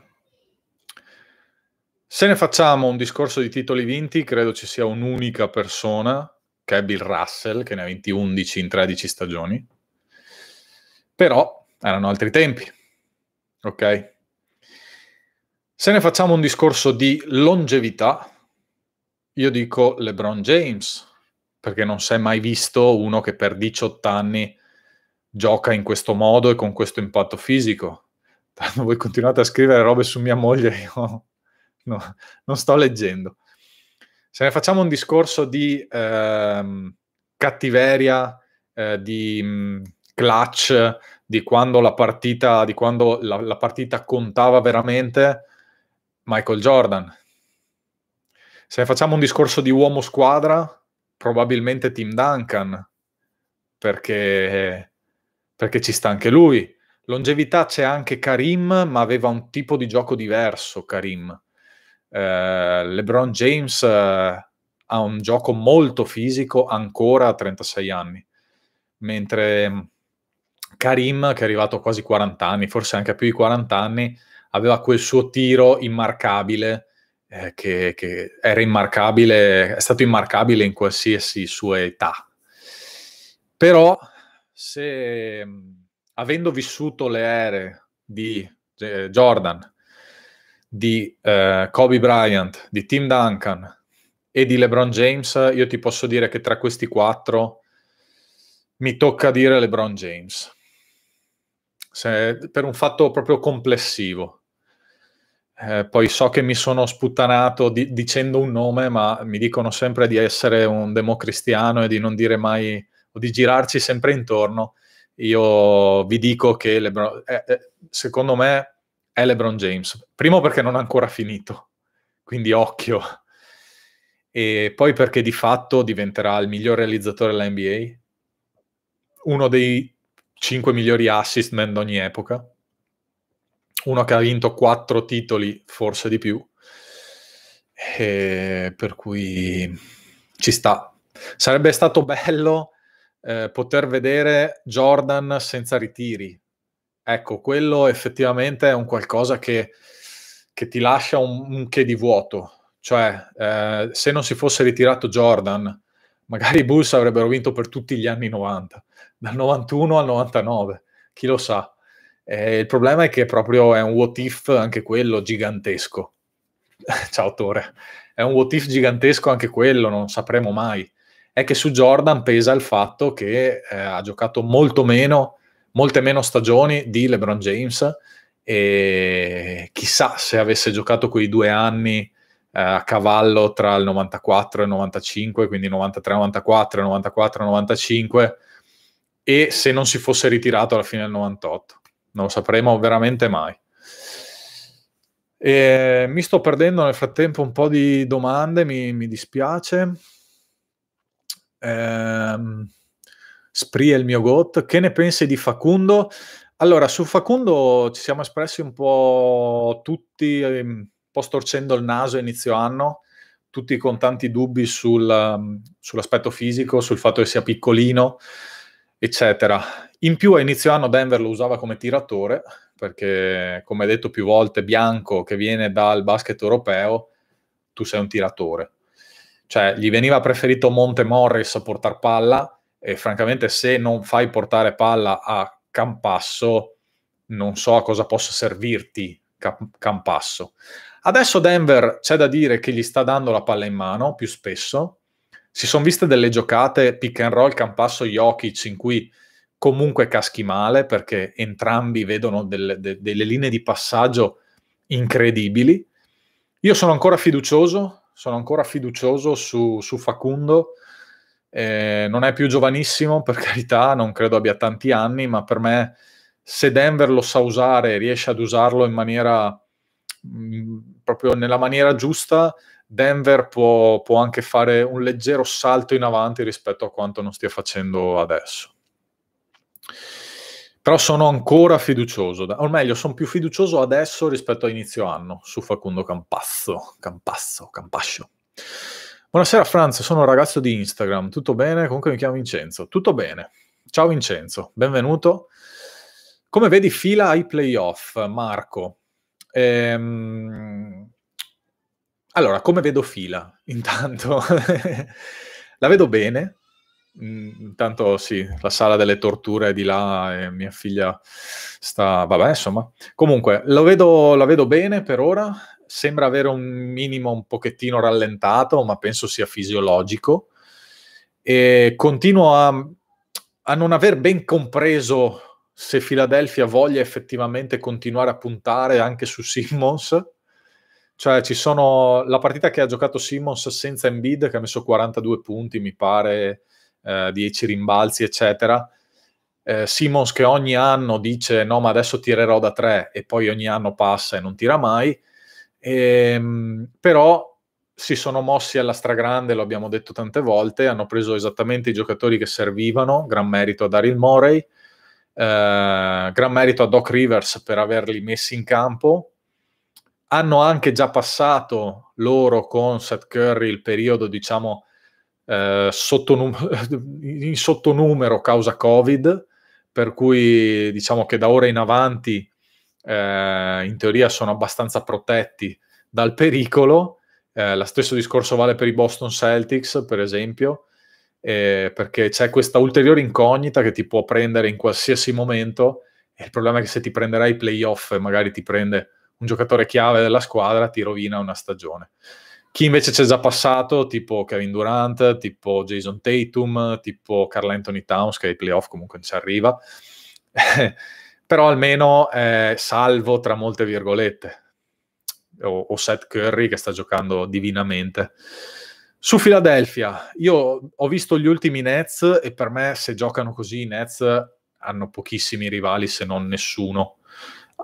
Se ne facciamo un discorso di titoli vinti, credo ci sia un'unica persona, che è Bill Russell, che ne ha vinti 11 in 13 stagioni. Però erano altri tempi, ok? Se ne facciamo un discorso di longevità, io dico LeBron James, perché non si è mai visto uno che per 18 anni gioca in questo modo e con questo impatto fisico. Tanto voi continuate a scrivere robe su mia moglie, io no, non sto leggendo. Se ne facciamo un discorso di ehm, cattiveria, eh, di mh, clutch, di quando, la partita, di quando la, la partita contava veramente, Michael Jordan. Se ne facciamo un discorso di uomo squadra, probabilmente Tim Duncan, perché perché ci sta anche lui. Longevità c'è anche Karim, ma aveva un tipo di gioco diverso Karim. Eh, LeBron James eh, ha un gioco molto fisico ancora a 36 anni, mentre mm, Karim, che è arrivato a quasi 40 anni, forse anche a più di 40 anni, aveva quel suo tiro immarcabile, eh, che, che era immarcabile, è stato immarcabile in qualsiasi sua età. Però se mhmm, avendo vissuto le ere di eh, Jordan, di eh, Kobe Bryant, di Tim Duncan e di LeBron James, io ti posso dire che tra questi quattro mi tocca dire LeBron James. Se, per un fatto proprio complessivo. Eh, poi so che mi sono sputtanato di, dicendo un nome, ma mi dicono sempre di essere un democristiano e di non dire mai o di girarci sempre intorno, io vi dico che Lebron, eh, eh, secondo me è LeBron James. Primo perché non ha ancora finito, quindi occhio. E poi perché di fatto diventerà il miglior realizzatore della NBA, uno dei 5 migliori assist man d'ogni epoca, uno che ha vinto 4 titoli, forse di più, per cui ci sta. Sarebbe stato bello eh, poter vedere Jordan senza ritiri. Ecco, quello effettivamente è un qualcosa che, che ti lascia un, un, che di vuoto. Cioè, eh, se non si fosse ritirato Jordan, magari i Bulls avrebbero vinto per tutti gli anni 90, dal 91 al 99, chi lo sa. Eh, il problema è che proprio è un what if anche quello gigantesco. Ciao Tore, è un what if gigantesco anche quello, non sapremo mai è che su Jordan pesa il fatto che eh, ha giocato molto meno, molte meno stagioni di LeBron James e chissà se avesse giocato quei due anni eh, a cavallo tra il 94 e il 95, quindi 93-94, 94-95 e se non si fosse ritirato alla fine del 98. Non lo sapremo veramente mai. E mi sto perdendo nel frattempo un po' di domande, mi, mi dispiace. Ehm, Spree il mio GOAT. Che ne pensi di Facundo? Allora, su Facundo ci siamo espressi un po' tutti, ehm, un po' storcendo il naso a inizio anno, tutti con tanti dubbi sul, ehm, sull'aspetto fisico, sul fatto che sia piccolino, eccetera. In più a inizio anno Denver lo usava come tiratore, perché come detto più volte, Bianco che viene dal basket europeo, tu sei un tiratore. Cioè, gli veniva preferito Monte Morris a portare palla e francamente se non fai portare palla a Campasso, non so a cosa possa servirti Campasso. Adesso Denver c'è da dire che gli sta dando la palla in mano più spesso. Si sono viste delle giocate pick and roll Campasso Jokic in cui comunque caschi male perché entrambi vedono delle, delle linee di passaggio incredibili. Io sono ancora fiducioso sono ancora fiducioso su, su Facundo. Eh, non è più giovanissimo, per carità, non credo abbia tanti anni, ma per me se Denver lo sa usare, e riesce ad usarlo in maniera mh, mm, proprio nella maniera giusta, Denver può, può anche fare un leggero salto in avanti rispetto a quanto non stia facendo adesso. Però sono ancora fiducioso, o meglio, sono più fiducioso adesso rispetto a inizio anno su Facundo Campazzo, Campazzo, Campascio. Buonasera Franz, sono un ragazzo di Instagram, tutto bene? Comunque mi chiamo Vincenzo, tutto bene. Ciao Vincenzo, benvenuto. Come vedi fila ai playoff, Marco? Ehm... Allora, come vedo fila? Intanto la vedo bene, Mm, intanto sì, la sala delle torture è di là e mia figlia sta... Vabbè, insomma. Comunque, vedo, la vedo bene per ora. Sembra avere un minimo un pochettino rallentato, ma penso sia fisiologico. E continuo a, a non aver ben compreso se Philadelphia voglia effettivamente continuare a puntare anche su Simmons. Cioè, ci sono la partita che ha giocato Simmons senza Embiid, che ha messo 42 punti, mi pare, 10 eh, rimbalzi, eccetera. Eh, Simons che ogni anno dice no ma adesso tirerò da 3 e poi ogni anno passa e non tira mai, e, ehm, però si sono mossi alla stragrande, lo abbiamo detto tante volte, hanno preso esattamente i giocatori che servivano, gran merito a Daryl Morey, eh, gran merito a Doc Rivers per averli messi in campo, hanno anche già passato loro con Seth Curry il periodo diciamo eh, sottonum- in sottonumero causa Covid, per cui diciamo che da ora in avanti eh, in teoria sono abbastanza protetti dal pericolo. Eh, lo stesso discorso vale per i Boston Celtics, per esempio, eh, perché c'è questa ulteriore incognita che ti può prendere in qualsiasi momento. E il problema è che se ti prenderai i playoff, e magari ti prende un giocatore chiave della squadra, ti rovina una stagione. Chi invece c'è già passato, tipo Kevin Durant, tipo Jason Tatum, tipo Carl Anthony Towns, che ai playoff comunque non ci arriva, però almeno è salvo tra molte virgolette, o, o Seth Curry che sta giocando divinamente. Su Philadelphia, io ho visto gli ultimi Nets e per me se giocano così i Nets hanno pochissimi rivali se non nessuno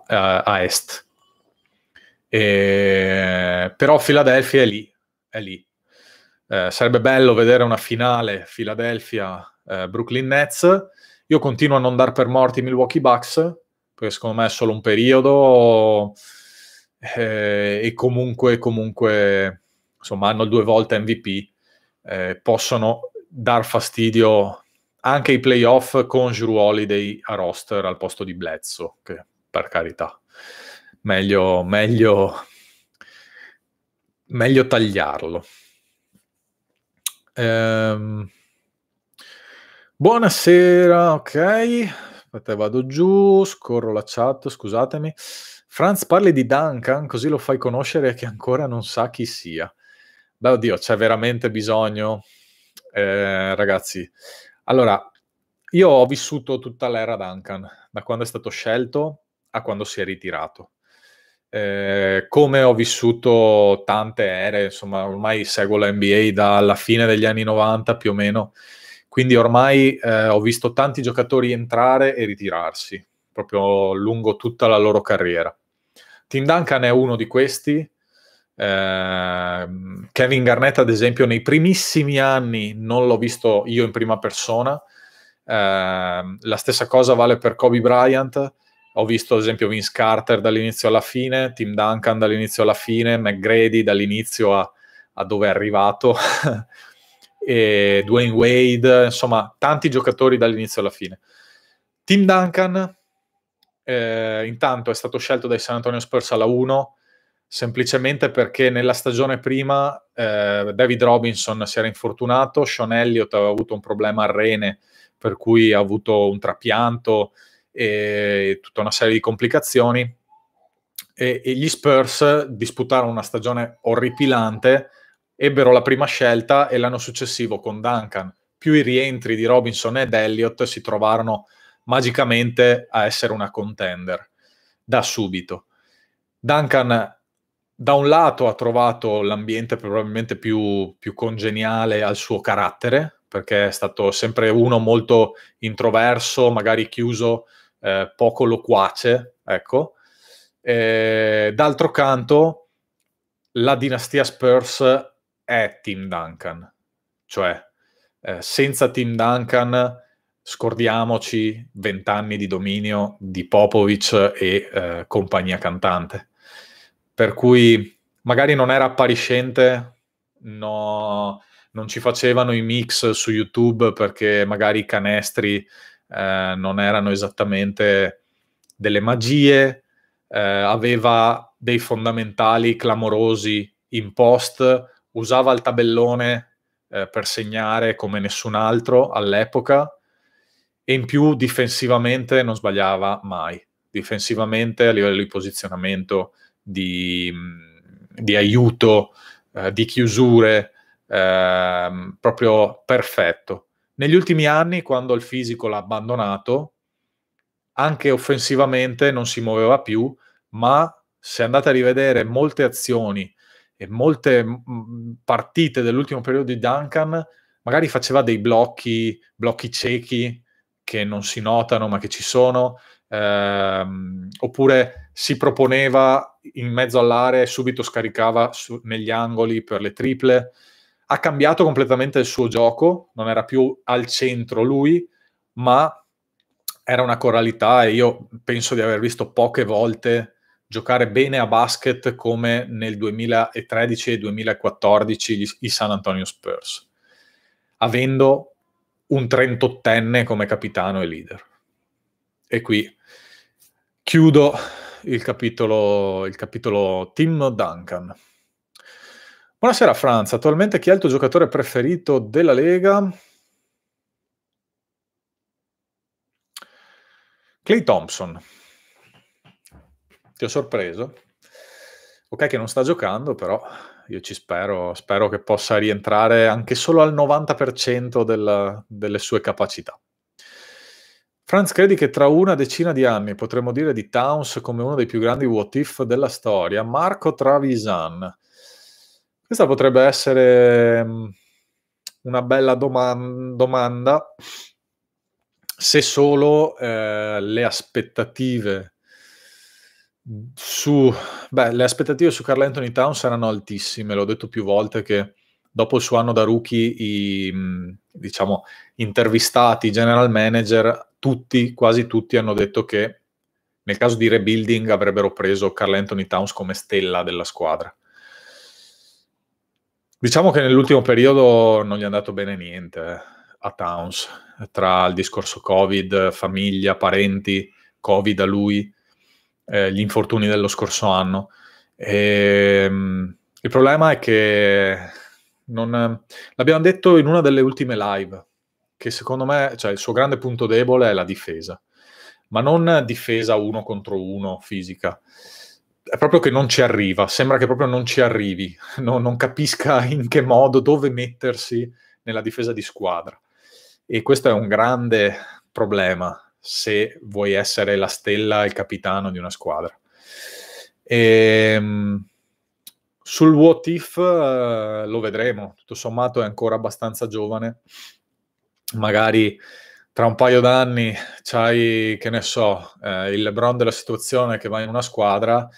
eh, a est. E, però Philadelphia è lì, è lì. Eh, sarebbe bello vedere una finale filadelfia eh, brooklyn eh, Nets. Io continuo a non dar per morti i Milwaukee Bucks, perché secondo me è solo un periodo eh, e comunque, comunque, insomma, hanno due volte MVP. Eh, possono dar fastidio anche i playoff con Giruoli dei roster al posto di Blezzo, che per carità meglio, meglio, meglio tagliarlo. Ehm, buonasera, ok. Aspetta, vado giù, scorro la chat, scusatemi. Franz, parli di Duncan, così lo fai conoscere che ancora non sa chi sia. Beh, oddio, c'è veramente bisogno, eh, ragazzi. Allora, io ho vissuto tutta l'era Duncan, da quando è stato scelto a quando si è ritirato eh, come ho vissuto tante ere, insomma, ormai seguo la NBA dalla fine degli anni 90 più o meno, quindi ormai eh, ho visto tanti giocatori entrare e ritirarsi proprio lungo tutta la loro carriera. Tim Duncan è uno di questi. Eh, Kevin Garnett, ad esempio, nei primissimi anni non l'ho visto io in prima persona. Ehm, la stessa cosa vale per Kobe Bryant ho visto ad esempio Vince Carter dall'inizio alla fine, Tim Duncan dall'inizio alla fine, McGrady dall'inizio a, a dove è arrivato, e Dwayne Wade, insomma tanti giocatori dall'inizio alla fine. Tim Duncan eh, intanto è stato scelto dai San Antonio Spurs alla 1 semplicemente perché nella stagione prima eh, David Robinson si era infortunato, Sean Elliott aveva avuto un problema al rene per cui ha avuto un trapianto, e tutta una serie di complicazioni. E, e gli Spurs disputarono una stagione orripilante, ebbero la prima scelta e l'anno successivo con Duncan, più i rientri di Robinson ed Elliott, si trovarono magicamente a essere una contender da subito. Duncan da un lato ha trovato l'ambiente probabilmente più, più, congeniale al suo carattere, perché è stato sempre uno molto introverso, magari chiuso eh, poco loquace, ecco. Eh, d'altro canto, la dinastia Spurs è Tim Duncan, cioè eh, senza Tim Duncan scordiamoci vent'anni di dominio di Popovic e eh, compagnia cantante. Per cui magari non era appariscente, no, non ci facevano i mix su YouTube perché magari i canestri eh, non erano esattamente delle magie, eh, aveva dei fondamentali clamorosi in post, usava il tabellone eh, per segnare come nessun altro all'epoca e in più difensivamente non sbagliava mai. Difensivamente a livello di posizionamento, di, mm, di aiuto, eh, di chiusure, ehm, proprio perfetto. Negli ultimi anni, quando il fisico l'ha abbandonato, anche offensivamente non si muoveva più, ma se andate a rivedere molte azioni e molte partite dell'ultimo periodo di Duncan, magari faceva dei blocchi, blocchi ciechi che non si notano ma che ci sono, ehm, oppure si proponeva in mezzo all'area e subito scaricava su, negli angoli per le triple ha cambiato completamente il suo gioco, non era più al centro lui, ma era una coralità e io penso di aver visto poche volte giocare bene a basket come nel 2013 e 2014 i San Antonio Spurs, avendo un 38enne come capitano e leader. E qui chiudo il capitolo, il capitolo Tim Duncan. Buonasera Franz, attualmente chi è il tuo giocatore preferito della Lega? Clay Thompson. Ti ho sorpreso. Ok che non sta giocando, però io ci spero, spero che possa rientrare anche solo al 90% del, delle sue capacità. Franz, credi che tra una decina di anni potremmo dire di Towns come uno dei più grandi what if della storia? Marco Travisan. Questa potrebbe essere mm, una bella doman- domanda se solo eh, le aspettative su beh, le aspettative su Carl Anthony Town saranno altissime, l'ho detto più volte che dopo il suo anno da rookie i mm, diciamo, intervistati, i general manager, tutti, quasi tutti hanno detto che nel caso di rebuilding avrebbero preso Carl Anthony Towns come stella della squadra. Diciamo che nell'ultimo periodo non gli è andato bene niente eh, a Towns, tra il discorso Covid, famiglia, parenti, Covid a lui, eh, gli infortuni dello scorso anno. E, ehm, il problema è che non, l'abbiamo detto in una delle ultime live, che secondo me cioè, il suo grande punto debole è la difesa, ma non difesa uno contro uno fisica, è proprio che non ci arriva, sembra che proprio non ci arrivi, no, non capisca in che modo, dove mettersi nella difesa di squadra. E questo è un grande problema se vuoi essere la stella, il capitano di una squadra. E, ehm, sul what if eh, lo vedremo, tutto sommato è ancora abbastanza giovane, magari tra un paio d'anni c'hai, che ne so, eh, il LeBron della situazione che va in una squadra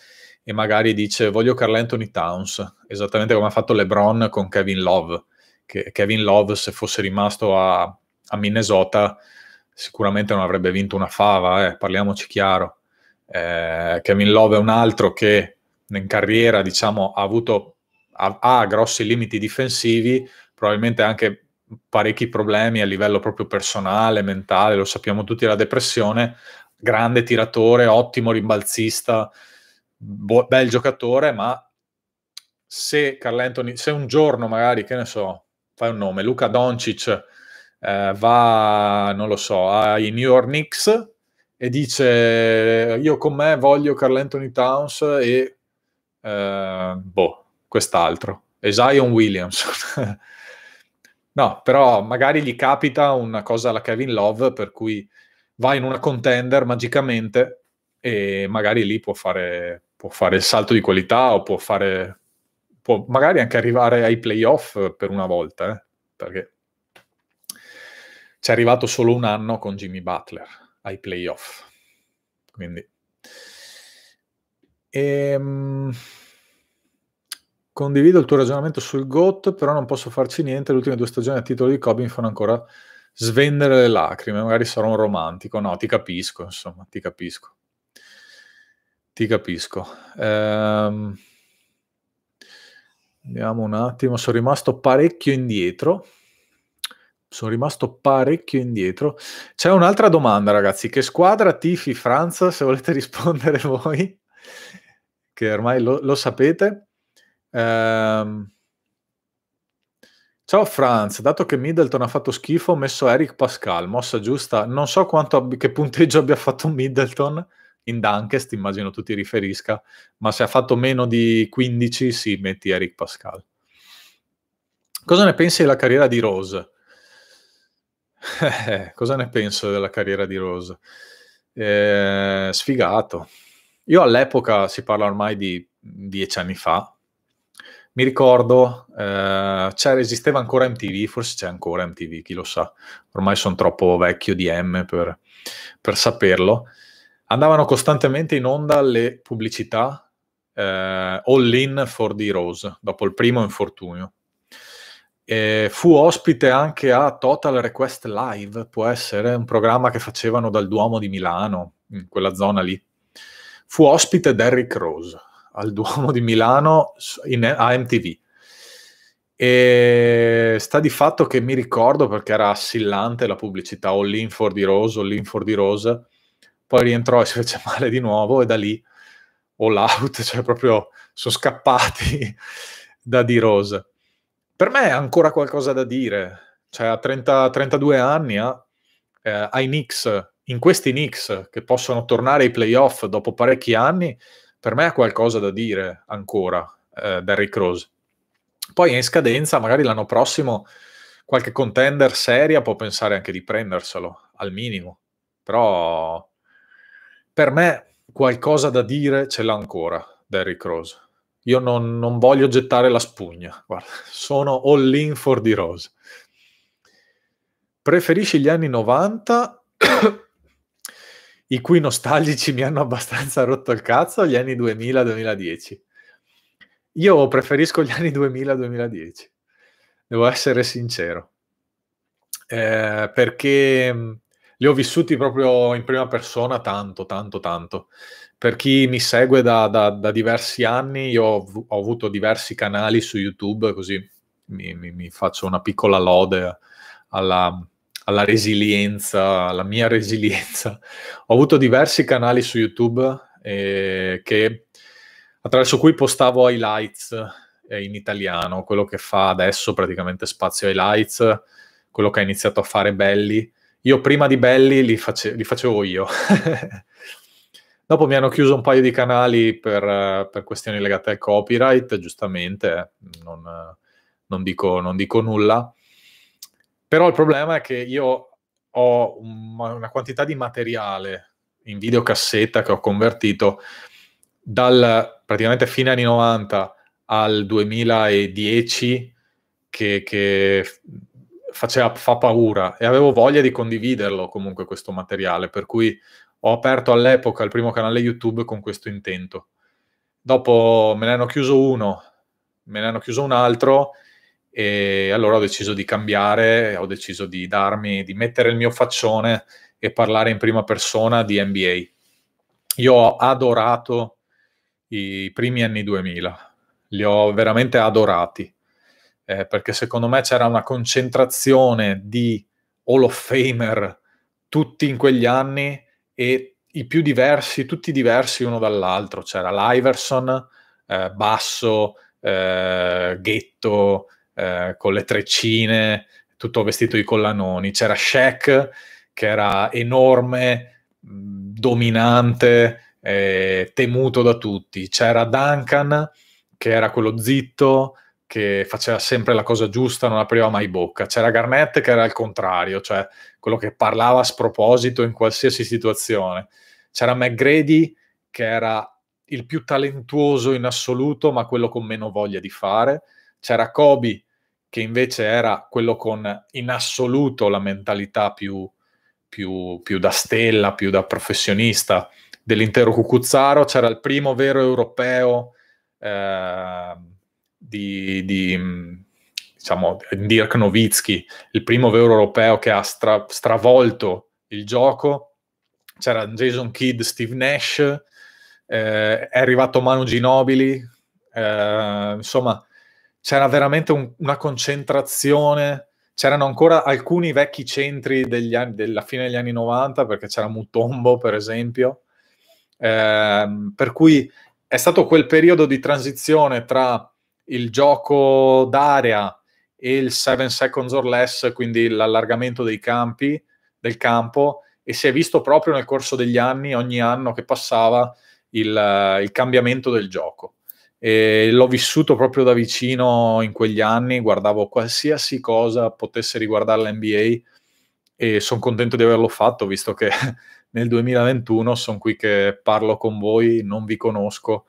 e magari dice voglio Carl Anthony Towns, esattamente come ha fatto LeBron con Kevin Love, che Kevin Love se fosse rimasto a, a Minnesota sicuramente non avrebbe vinto una fava, eh, parliamoci chiaro. Eh, Kevin Love è un altro che in carriera diciamo, ha avuto ha, ha grossi limiti difensivi, probabilmente anche parecchi problemi a livello proprio personale, mentale, lo sappiamo tutti, la depressione, grande tiratore, ottimo rimbalzista, bo- bel giocatore, ma se Carl Anthony, se un giorno magari, che ne so, fai un nome, Luca Doncic eh, va, non lo so, ai New York Knicks e dice io con me voglio Carl Anthony Towns e eh, boh, quest'altro, e Zion Williams. no, però magari gli capita una cosa alla Kevin Love per cui va in una contender magicamente e magari lì può fare può fare il salto di qualità o può fare, può magari anche arrivare ai playoff per una volta, eh? perché ci è arrivato solo un anno con Jimmy Butler ai playoff. Quindi... Ehm... Condivido il tuo ragionamento sul GOAT, però non posso farci niente. Le ultime due stagioni a titolo di Kobe mi fanno ancora svendere le lacrime. Magari sarò un romantico. No, ti capisco, insomma, ti capisco. Ti capisco. Ehm, vediamo un attimo, sono rimasto parecchio indietro. Sono rimasto parecchio indietro. C'è un'altra domanda, ragazzi. Che squadra tifi Franz, se volete rispondere voi, che ormai lo, lo sapete. Ehm, Ciao Franz, dato che Middleton ha fatto schifo, ho messo Eric Pascal, mossa giusta. Non so quanto, che punteggio abbia fatto Middleton, in Dunkest immagino tu ti riferisca, ma se ha fatto meno di 15 sì, metti Eric Pascal. Cosa ne pensi della carriera di Rose? Eh, cosa ne penso della carriera di Rose? Eh, sfigato. Io all'epoca, si parla ormai di dieci anni fa, mi ricordo, eh, esisteva ancora MTV, forse c'è ancora MTV, chi lo sa, ormai sono troppo vecchio di M per, per saperlo, andavano costantemente in onda le pubblicità eh, All In for the Rose, dopo il primo infortunio. E fu ospite anche a Total Request Live, può essere un programma che facevano dal Duomo di Milano, in quella zona lì. Fu ospite Derrick Rose al Duomo di Milano in, a MTV. E sta di fatto che mi ricordo perché era assillante la pubblicità All In for the Rose, All In for the Rose poi rientrò e si fece male di nuovo e da lì all out, cioè proprio sono scappati da D. Rose. Per me ha ancora qualcosa da dire, cioè a 30, 32 anni ah, eh, ai Knicks, in questi Knicks che possono tornare ai playoff dopo parecchi anni, per me ha qualcosa da dire ancora eh, Derrick Rose. Poi è in scadenza, magari l'anno prossimo qualche contender seria può pensare anche di prenderselo, al minimo. Però per me qualcosa da dire ce l'ha ancora Derrick Rose. Io non, non, voglio gettare la spugna, guarda, sono all in for di Rose. Preferisci gli anni 90, i cui nostalgici mi hanno abbastanza rotto il cazzo, gli anni 2000-2010. Io preferisco gli anni 2000-2010, devo essere sincero, eh, perché li ho vissuti proprio in prima persona tanto, tanto, tanto. Per chi mi segue da, da, da diversi anni, io ho, ho, avuto diversi canali su YouTube, così mi, mi, mi faccio una piccola lode alla, alla resilienza, alla mia resilienza. Ho avuto diversi canali su YouTube eh, che, attraverso cui postavo highlights eh, in italiano, quello che fa adesso praticamente spazio highlights, quello che ha iniziato a fare Belli io prima di Belli li, face- li facevo io. Dopo mi hanno chiuso un paio di canali per, per questioni legate al copyright, giustamente, non, non, dico, non, dico, nulla. Però il problema è che io ho una quantità di materiale in videocassetta che ho convertito dal praticamente fine anni 90 al 2010 che, che faceva, fa paura e avevo voglia di condividerlo comunque questo materiale, per cui ho aperto all'epoca il primo canale YouTube con questo intento. Dopo me ne hanno chiuso uno, me ne hanno chiuso un altro e allora ho deciso di cambiare, ho deciso di darmi, di mettere il mio faccione e parlare in prima persona di NBA. Io ho adorato i primi anni 2000, li ho veramente adorati eh, perché secondo me c'era una concentrazione di Hall of Famer tutti in quegli anni e i più diversi, tutti diversi uno dall'altro. C'era l'Iverson, eh, Basso, eh, Ghetto, eh, con le treccine, tutto vestito di collanoni. C'era Shaq, che era enorme, dominante, eh, temuto da tutti. C'era Duncan, che era quello zitto, che faceva sempre la cosa giusta, non apriva mai bocca. C'era Garnett che era il contrario, cioè quello che parlava a sproposito in qualsiasi situazione. C'era McGrady che era il più talentuoso in assoluto, ma quello con meno voglia di fare. C'era Kobe che invece era quello con in assoluto la mentalità più, più, più da stella, più da professionista dell'intero Cucuzzaro. C'era il primo vero europeo. Eh, di, di mm, diciamo, Dirk Nowitzki, il primo vero europeo che ha stra stravolto il gioco. C'era Jason Kidd, Steve Nash, eh, è arrivato Manu Ginobili, eh, insomma c'era veramente un, una concentrazione, c'erano ancora alcuni vecchi centri anni, della fine degli anni 90, perché c'era Mutombo per esempio, eh, per cui è stato quel periodo di transizione tra il gioco d'area e il 7 seconds or less, quindi l'allargamento dei campi, del campo, e si è visto proprio nel corso degli anni, ogni anno che passava, il, il cambiamento del gioco. E l'ho vissuto proprio da vicino in quegli anni, guardavo qualsiasi cosa potesse riguardare l'NBA e sono contento di averlo fatto, visto che nel 2021 sono qui che parlo con voi, non vi conosco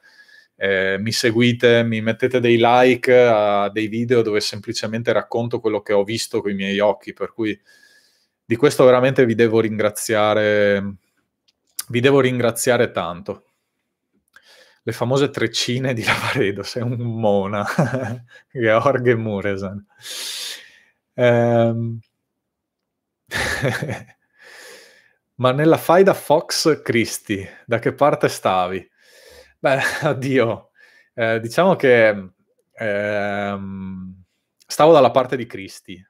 eh, mi seguite, mi mettete dei like a dei video dove semplicemente racconto quello che ho visto con i miei occhi, per cui di questo veramente vi devo ringraziare, vi devo ringraziare tanto. Le famose treccine di Lavaredo, sei un mona, Georg Muresan. Ehm... Ma nella fai da Fox Christie, da che parte stavi? Beh, oddio, eh, diciamo che ehm, stavo dalla parte di Cristi,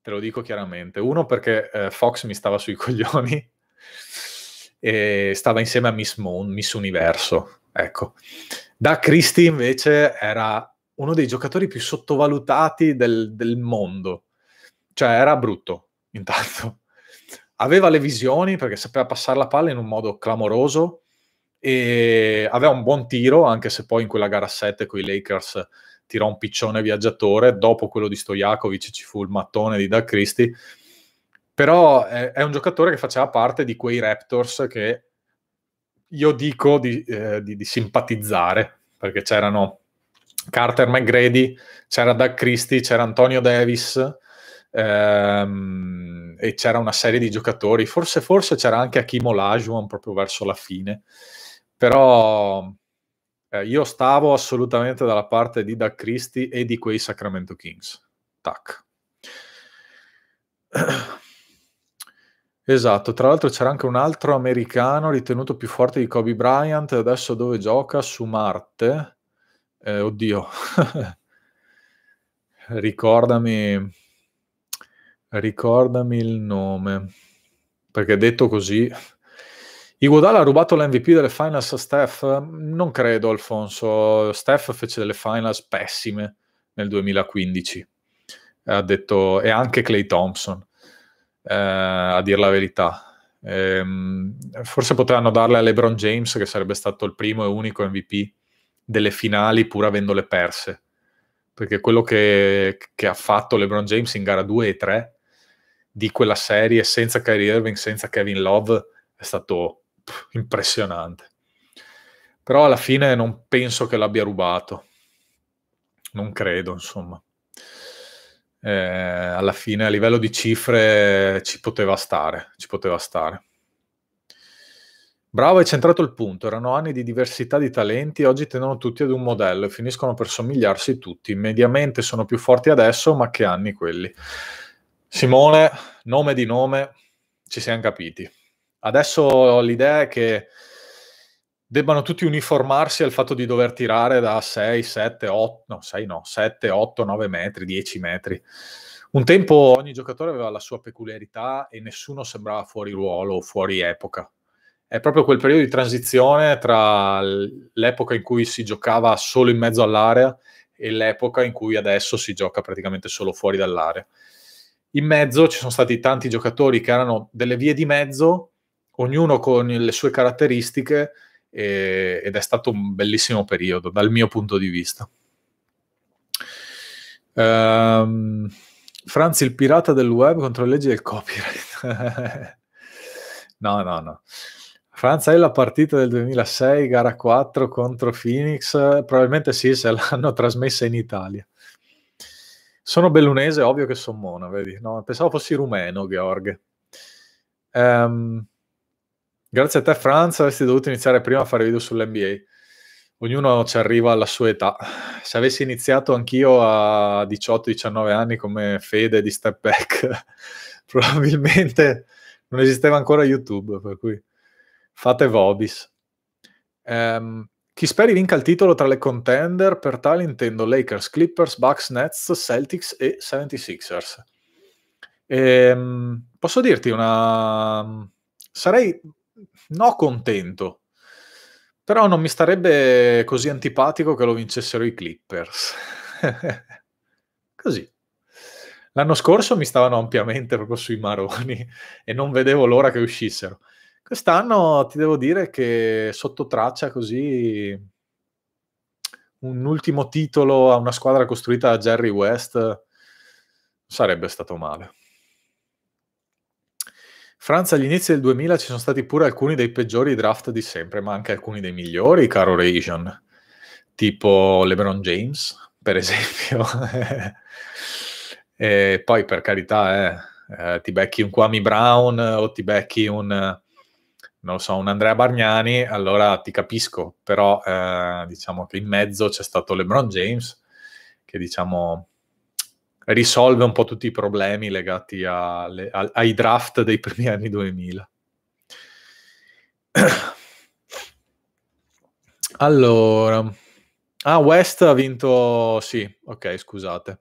te lo dico chiaramente. Uno perché eh, Fox mi stava sui coglioni e stava insieme a Miss Moon, Miss Universo, ecco. Da Cristi invece era uno dei giocatori più sottovalutati del, del mondo. Cioè era brutto, intanto. Aveva le visioni perché sapeva passare la palla in un modo clamoroso, e aveva un buon tiro, anche se poi in quella gara 7 con i Lakers tirò un piccione viaggiatore, dopo quello di Stojakovic ci fu il mattone di Doug Christie, però è, è, un giocatore che faceva parte di quei Raptors che io dico di, eh, di, di simpatizzare, perché c'erano Carter McGrady, c'era Doug Christie, c'era Antonio Davis, ehm, e c'era una serie di giocatori, forse, forse c'era anche Akim Olajuwon proprio verso la fine, però eh, io stavo assolutamente dalla parte di Doug Christie e di quei Sacramento Kings. Tac. Esatto, tra l'altro c'era anche un altro americano ritenuto più forte di Kobe Bryant, adesso dove gioca? Su Marte. Eh, oddio, ricordami, ricordami il nome, perché detto così Iguodala ha rubato l'MVP delle finals a Steph? Non credo, Alfonso. Steph fece delle finals pessime nel 2015, ha detto, e anche Clay Thompson, eh, a dir la verità. Ehm, forse potevano darle a LeBron James, che sarebbe stato il primo e unico MVP delle finali, pur avendole perse. Perché quello che, che ha fatto LeBron James in gara 2 e 3 di quella serie, senza Kyrie Irving, senza Kevin Love, è stato impressionante. Però alla fine non penso che l'abbia rubato. Non credo, insomma. Eh, alla fine a livello di cifre ci poteva stare, ci poteva stare. Bravo, hai centrato il punto. Erano anni di diversità di talenti, oggi tendono tutti ad un modello e finiscono per somigliarsi tutti. Mediamente sono più forti adesso, ma che anni quelli. Simone, nome di nome, ci siamo capiti. Adesso l'idea è che debbano tutti uniformarsi al fatto di dover tirare da 6, 7, 8, no, 6 no, 7, 8, 9 metri, 10 metri. Un tempo ogni giocatore aveva la sua peculiarità e nessuno sembrava fuori ruolo o fuori epoca. È proprio quel periodo di transizione tra l'epoca in cui si giocava solo in mezzo all'area e l'epoca in cui adesso si gioca praticamente solo fuori dall'area. In mezzo ci sono stati tanti giocatori che erano delle vie di mezzo ognuno con le sue caratteristiche e, ed è stato un bellissimo periodo dal mio punto di vista. Um, Franz il pirata del web contro le leggi del copyright. no, no, no. Franza è la partita del 2006, gara 4 contro Phoenix, probabilmente sì, se l'hanno trasmessa in Italia. Sono bellunese, ovvio che sono mona, vedi? No, pensavo fossi rumeno, Gheorghe. Um, Grazie a te, Franz, avresti dovuto iniziare prima a fare video sull'NBA. Ognuno ci arriva alla sua età. Se avessi iniziato anch'io a 18-19 anni come Fede di Step Back, probabilmente non esisteva ancora YouTube, per cui fate Vobis. Um, chi speri vinca il titolo tra le contender, per tale intendo Lakers, Clippers, Bucks, Nets, Celtics e 76ers. E, um, posso dirti una... Sarei no contento, però non mi starebbe così antipatico che lo vincessero i Clippers. così. L'anno scorso mi stavano ampiamente proprio sui maroni e non vedevo l'ora che uscissero. Quest'anno ti devo dire che sotto traccia così un ultimo titolo a una squadra costruita da Jerry West sarebbe stato male. Franza, agli inizi del 2000 ci sono stati pure alcuni dei peggiori draft di sempre, ma anche alcuni dei migliori, caro Raysion, tipo LeBron James, per esempio. e poi, per carità, eh, eh, ti becchi un Kwame Brown o ti becchi un, so, un Andrea Bargnani, allora ti capisco, però eh, diciamo che in mezzo c'è stato LeBron James, che diciamo risolve un po' tutti i problemi legati alle, a, ai draft dei primi anni 2000. Allora, ah, West ha vinto, sì, ok, scusate.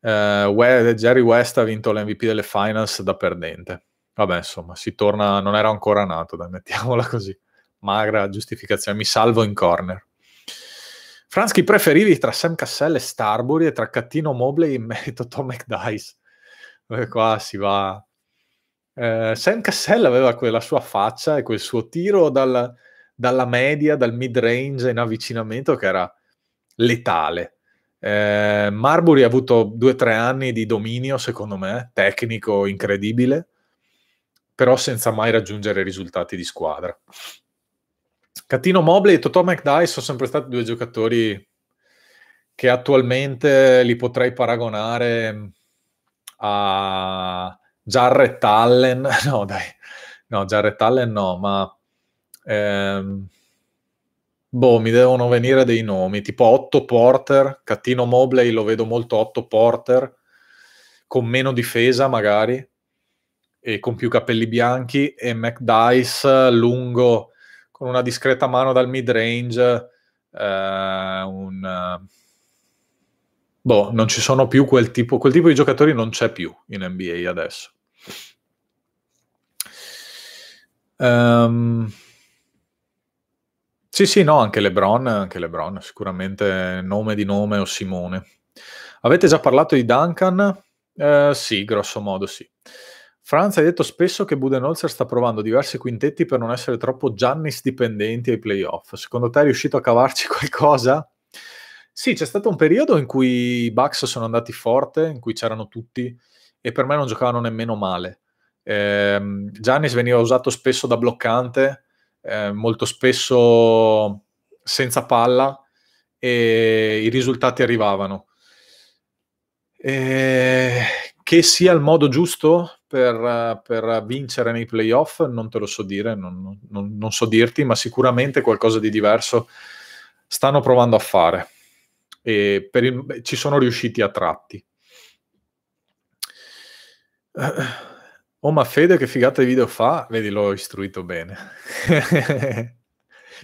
Uh, Jerry West ha vinto l'MVP delle finals da perdente. Vabbè, insomma, si torna, non era ancora nato, dai, mettiamola così. Magra giustificazione, mi salvo in corner. Franz, preferivi tra Sam Cassell e Starbury e tra Cattino Mobley in merito a Tom McDice? Dove eh, qua si va... Eh, Sam Cassell aveva quella sua faccia e quel suo tiro dal, dalla media, dal mid range in avvicinamento che era letale. Eh, Marbury ha avuto due o tre anni di dominio, secondo me, tecnico incredibile, però senza mai raggiungere risultati di squadra. Catino Mobley e Totò McDye sono sempre stati due giocatori che attualmente li potrei paragonare a Jarrett Allen, no dai, no Jarrett Allen no, ma ehm, boh, mi devono venire dei nomi, tipo Otto Porter, Catino Mobley lo vedo molto Otto Porter, con meno difesa magari, e con più capelli bianchi, e McDice lungo con una discreta mano dal mid range, eh, un... Eh, boh, non ci sono più quel tipo, quel tipo di giocatori non c'è più in NBA adesso. Um, sì, sì, no, anche Lebron, anche Lebron, sicuramente nome di nome o Simone. Avete già parlato di Duncan? Eh, sì, grosso modo sì. Franz hai detto spesso che Budenholzer sta provando diversi quintetti per non essere troppo Giannis dipendenti ai playoff. Secondo te è riuscito a cavarci qualcosa? Sì, c'è stato un periodo in cui i Bucks sono andati forte, in cui c'erano tutti e per me non giocavano nemmeno male. Eh, Giannis veniva usato spesso da bloccante, eh, molto spesso senza palla e i risultati arrivavano. Eh, che sia il modo giusto? per, per, vincere nei playoff non te lo so dire, non, non, non, so dirti, ma sicuramente qualcosa di diverso stanno provando a fare e il, ci sono riusciti a tratti. Eh, oh, ma Fede che figata di video fa? Vedi, l'ho istruito bene.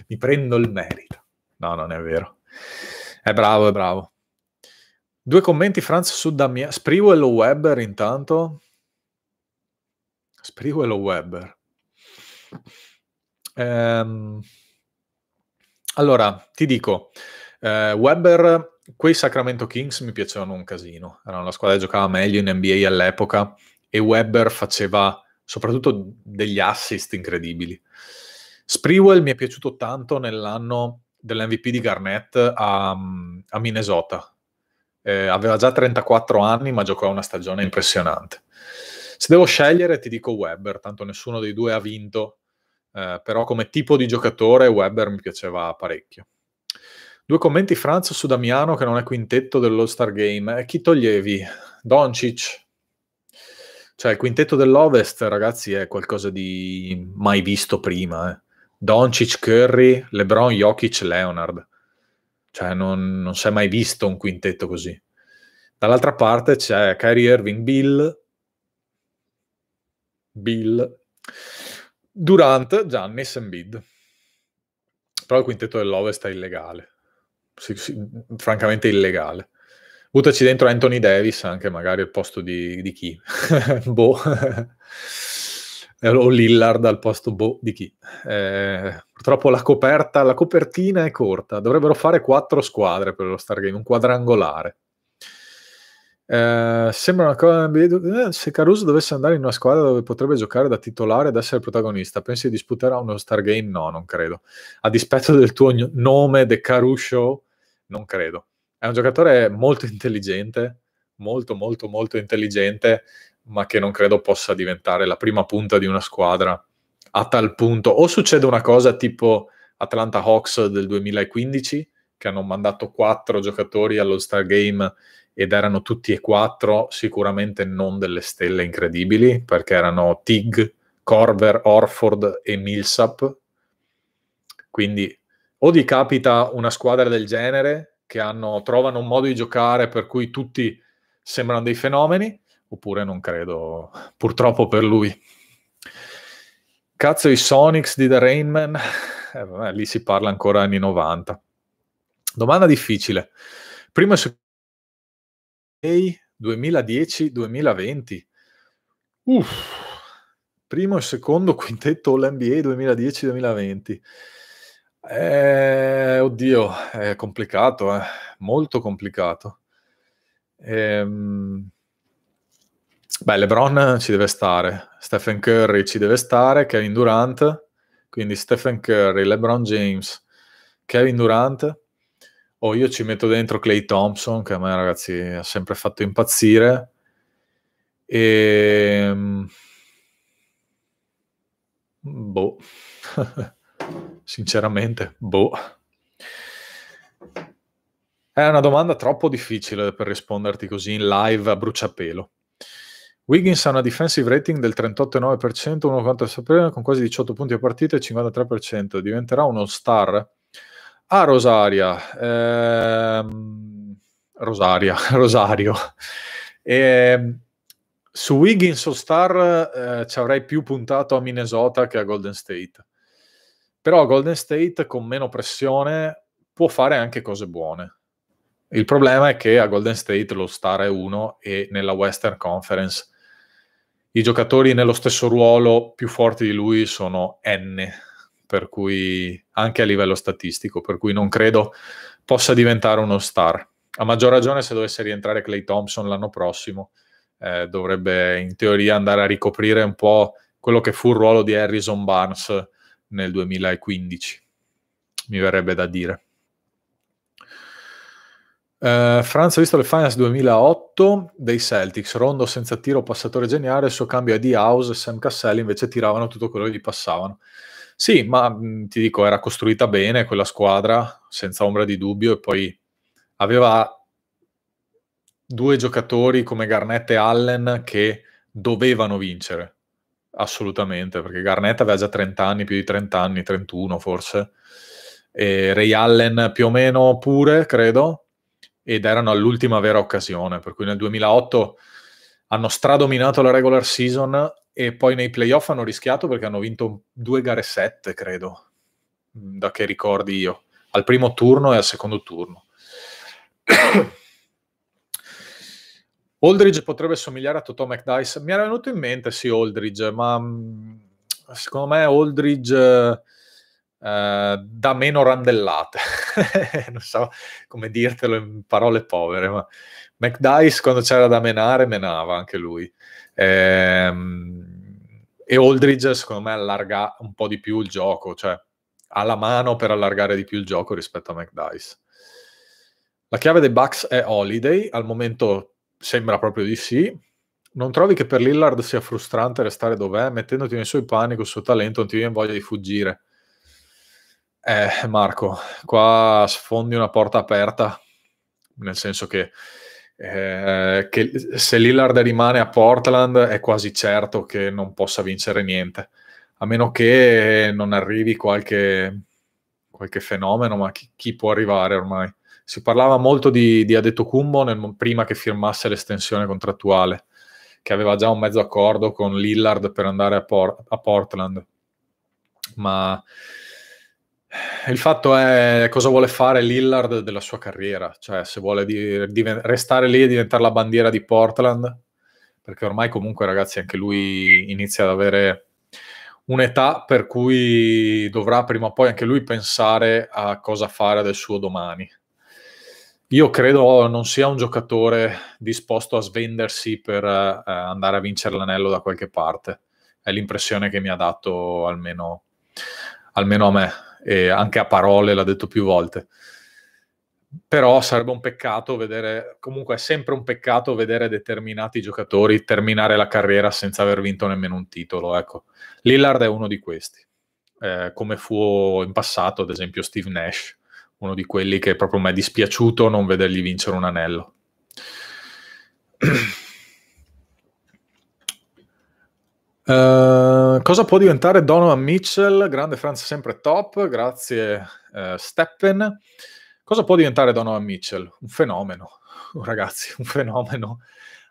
Mi prendo il merito. No, non è vero. È bravo, è bravo. Due commenti, Franz, su Damia. Spriwell o Webber intanto? Sprewell o Weber? Ehm, allora, ti dico, eh, Weber quei Sacramento Kings mi piacevano un casino. Erano la squadra che giocava meglio in NBA all'epoca e Weber faceva soprattutto degli assist incredibili. Sprewell mi è piaciuto tanto nell'anno dell'MVP di Garnett a, a Minnesota. Eh, aveva già 34 anni, ma giocò una stagione impressionante. Se devo scegliere ti dico Webber, tanto nessuno dei due ha vinto, eh, però come tipo di giocatore Webber mi piaceva parecchio. Due commenti Franzo su Damiano che non è quintetto dell'All-Star Game. E eh, chi toglievi? Doncic? Cioè il quintetto dell'Ovest, ragazzi, è qualcosa di mai visto prima. Eh. Doncic, Curry, LeBron, Jokic, Leonard. Cioè non, non si è mai visto un quintetto così. Dall'altra parte c'è Kyrie Irving, Bill, Bill, Durant, Giannis, Embiid. Però il quintetto dell'Ovest è illegale, sì, sì, francamente illegale. Buttaci dentro Anthony Davis anche magari al posto di, di chi, boh, o Lillard al posto boh di chi. Eh, purtroppo la coperta, la copertina è corta, dovrebbero fare quattro squadre per lo Stargame, un quadrangolare. Eh, sembra una cosa eh, Se Caruso dovesse andare in una squadra dove potrebbe giocare da titolare ed essere protagonista, pensi di disputare uno game? No, non credo. A dispetto del tuo nome, The Caruso, non credo. È un giocatore molto intelligente, molto, molto, molto intelligente, ma che non credo possa diventare la prima punta di una squadra a tal punto. O succede una cosa tipo Atlanta Hawks del 2015, che hanno mandato quattro giocatori allo Game ed erano tutti e quattro sicuramente non delle stelle incredibili, perché erano Tig, Corver, Orford e Millsap. Quindi o di capita una squadra del genere che hanno, trovano un modo di giocare per cui tutti sembrano dei fenomeni, oppure non credo, purtroppo per lui. Cazzo i Sonics di The Rainman, eh, lì si parla ancora anni 90. Domanda difficile. Primo e secondo 2010-2020. Uff, primo e secondo quintetto all'NBA 2010-2020. Eh, oddio, è complicato, eh? molto complicato. Ehm... Beh, LeBron ci deve stare, Stephen Curry ci deve stare, Kevin Durant, quindi Stephen Curry, LeBron James, Kevin Durant, o oh, io ci metto dentro Clay Thompson, che a me ragazzi ha sempre fatto impazzire, e... Ehm, boh, sinceramente, boh. È una domanda troppo difficile per risponderti così in live a bruciapelo. Wiggins ha una defensive rating del 38,9%, 1,4 con quasi 18 punti a partita e 53%. Diventerà un all-star? Ah, Rosaria. Ehm, Rosaria, Rosario. Ehm, su Wiggins o Star eh, ci avrei più puntato a Minnesota che a Golden State. Però Golden State con meno pressione può fare anche cose buone. Il problema è che a Golden State lo star è uno e nella Western Conference i giocatori nello stesso ruolo più forti di lui sono N per cui anche a livello statistico, per cui non credo possa diventare uno star. A maggior ragione se dovesse rientrare Clay Thompson l'anno prossimo, eh, dovrebbe in teoria andare a ricoprire un po' quello che fu il ruolo di Harrison Barnes nel 2015, mi verrebbe da dire. Uh, Franz ha visto le finals 2008 dei Celtics, rondo senza tiro, passatore geniale, il suo cambio è di House e Sam Casselli invece tiravano tutto quello che gli passavano. Sì, ma mhmm, ti dico, era costruita bene quella squadra, senza ombra di dubbio, e poi aveva due giocatori come Garnett e Allen che dovevano vincere, assolutamente, perché Garnett aveva già 30 anni, più di 30 anni, 31 forse, e Ray Allen più o meno pure, credo, ed erano all'ultima vera occasione, per cui nel 2008 hanno stradominato la regular season e poi nei playoff hanno rischiato perché hanno vinto due gare sette, credo, mm, da che ricordi io, al primo turno e al secondo turno. Oldridge potrebbe somigliare a Totò McDice. Mi era venuto in mente, sì, Oldridge, ma mm, secondo me Oldridge eh, dà meno randellate. non so come dirtelo in parole povere, ma McDice quando c'era da menare menava anche lui. Ehm, e Oldridge, secondo me, allarga un po' di più il gioco, cioè ha la mano per allargare di più il gioco rispetto a McDice. La chiave dei Bucks è Holiday, al momento sembra proprio di sì. Non trovi che per Lillard sia frustrante restare dov'è, mettendoti nei suoi panni col suo talento non ti viene voglia di fuggire? Eh, Marco, qua sfondi una porta aperta, nel senso che eh, che se Lillard rimane a Portland è quasi certo che non possa vincere niente, a meno che non arrivi qualche, qualche fenomeno, ma chi, chi, può arrivare ormai? Si parlava molto di, di Kumbo nel, prima che firmasse l'estensione contrattuale, che aveva già un mezzo accordo con Lillard per andare a, Por- a Portland, ma il fatto è cosa vuole fare Lillard della sua carriera, cioè se vuole di, di, restare lì e diventare la bandiera di Portland, perché ormai comunque ragazzi anche lui inizia ad avere un'età per cui dovrà prima o poi anche lui pensare a cosa fare del suo domani. Io credo non sia un giocatore disposto a svendersi per eh, andare a vincere l'anello da qualche parte. È l'impressione che mi ha dato almeno, almeno a me e anche a parole l'ha detto più volte. Però sarebbe un peccato vedere, comunque è sempre un peccato vedere determinati giocatori terminare la carriera senza aver vinto nemmeno un titolo. Ecco. Lillard è uno di questi, eh, come fu in passato ad esempio Steve Nash, uno di quelli che proprio mi è dispiaciuto non vedergli vincere un anello. Eh, cosa può diventare Donovan Mitchell? Grande Franza sempre top, grazie uh, Steppen. Cosa può diventare Donovan Mitchell? Un fenomeno, ragazzi, un fenomeno.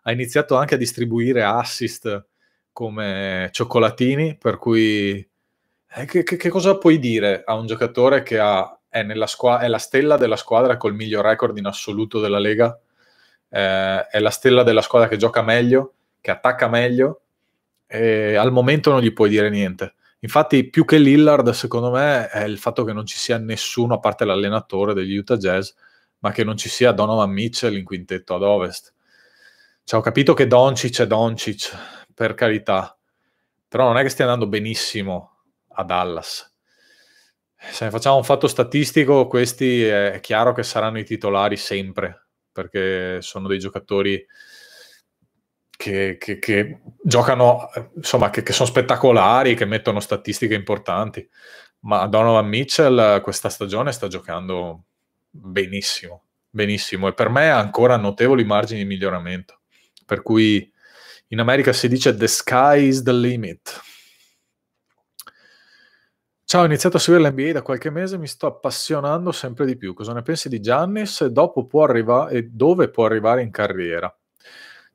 Ha iniziato anche a distribuire assist come cioccolatini, per cui eh, che, che, cosa puoi dire a un giocatore che ha, è, squa- è, la stella della squadra col miglior record in assoluto della Lega? Eh, è la stella della squadra che gioca meglio, che attacca meglio, e al momento non gli puoi dire niente. Infatti, più che Lillard, secondo me, è il fatto che non ci sia nessuno, a parte l'allenatore degli Utah Jazz, ma che non ci sia Donovan Mitchell in quintetto ad ovest. Cioè, ho capito che Doncic è Doncic, per carità, però non è che stia andando benissimo a Dallas. Se ne facciamo un fatto statistico, questi è chiaro che saranno i titolari sempre, perché sono dei giocatori che, che, che giocano, insomma, che, che, sono spettacolari, che mettono statistiche importanti. Ma Donovan Mitchell questa stagione sta giocando benissimo, benissimo e per me ha ancora notevoli margini di miglioramento. Per cui in America si dice the sky is the limit. Ciao, ho iniziato a seguire l'NBA da qualche mese, e mi sto appassionando sempre di più. Cosa ne pensi di Giannis e, dopo può arriva- e dove può arrivare in carriera?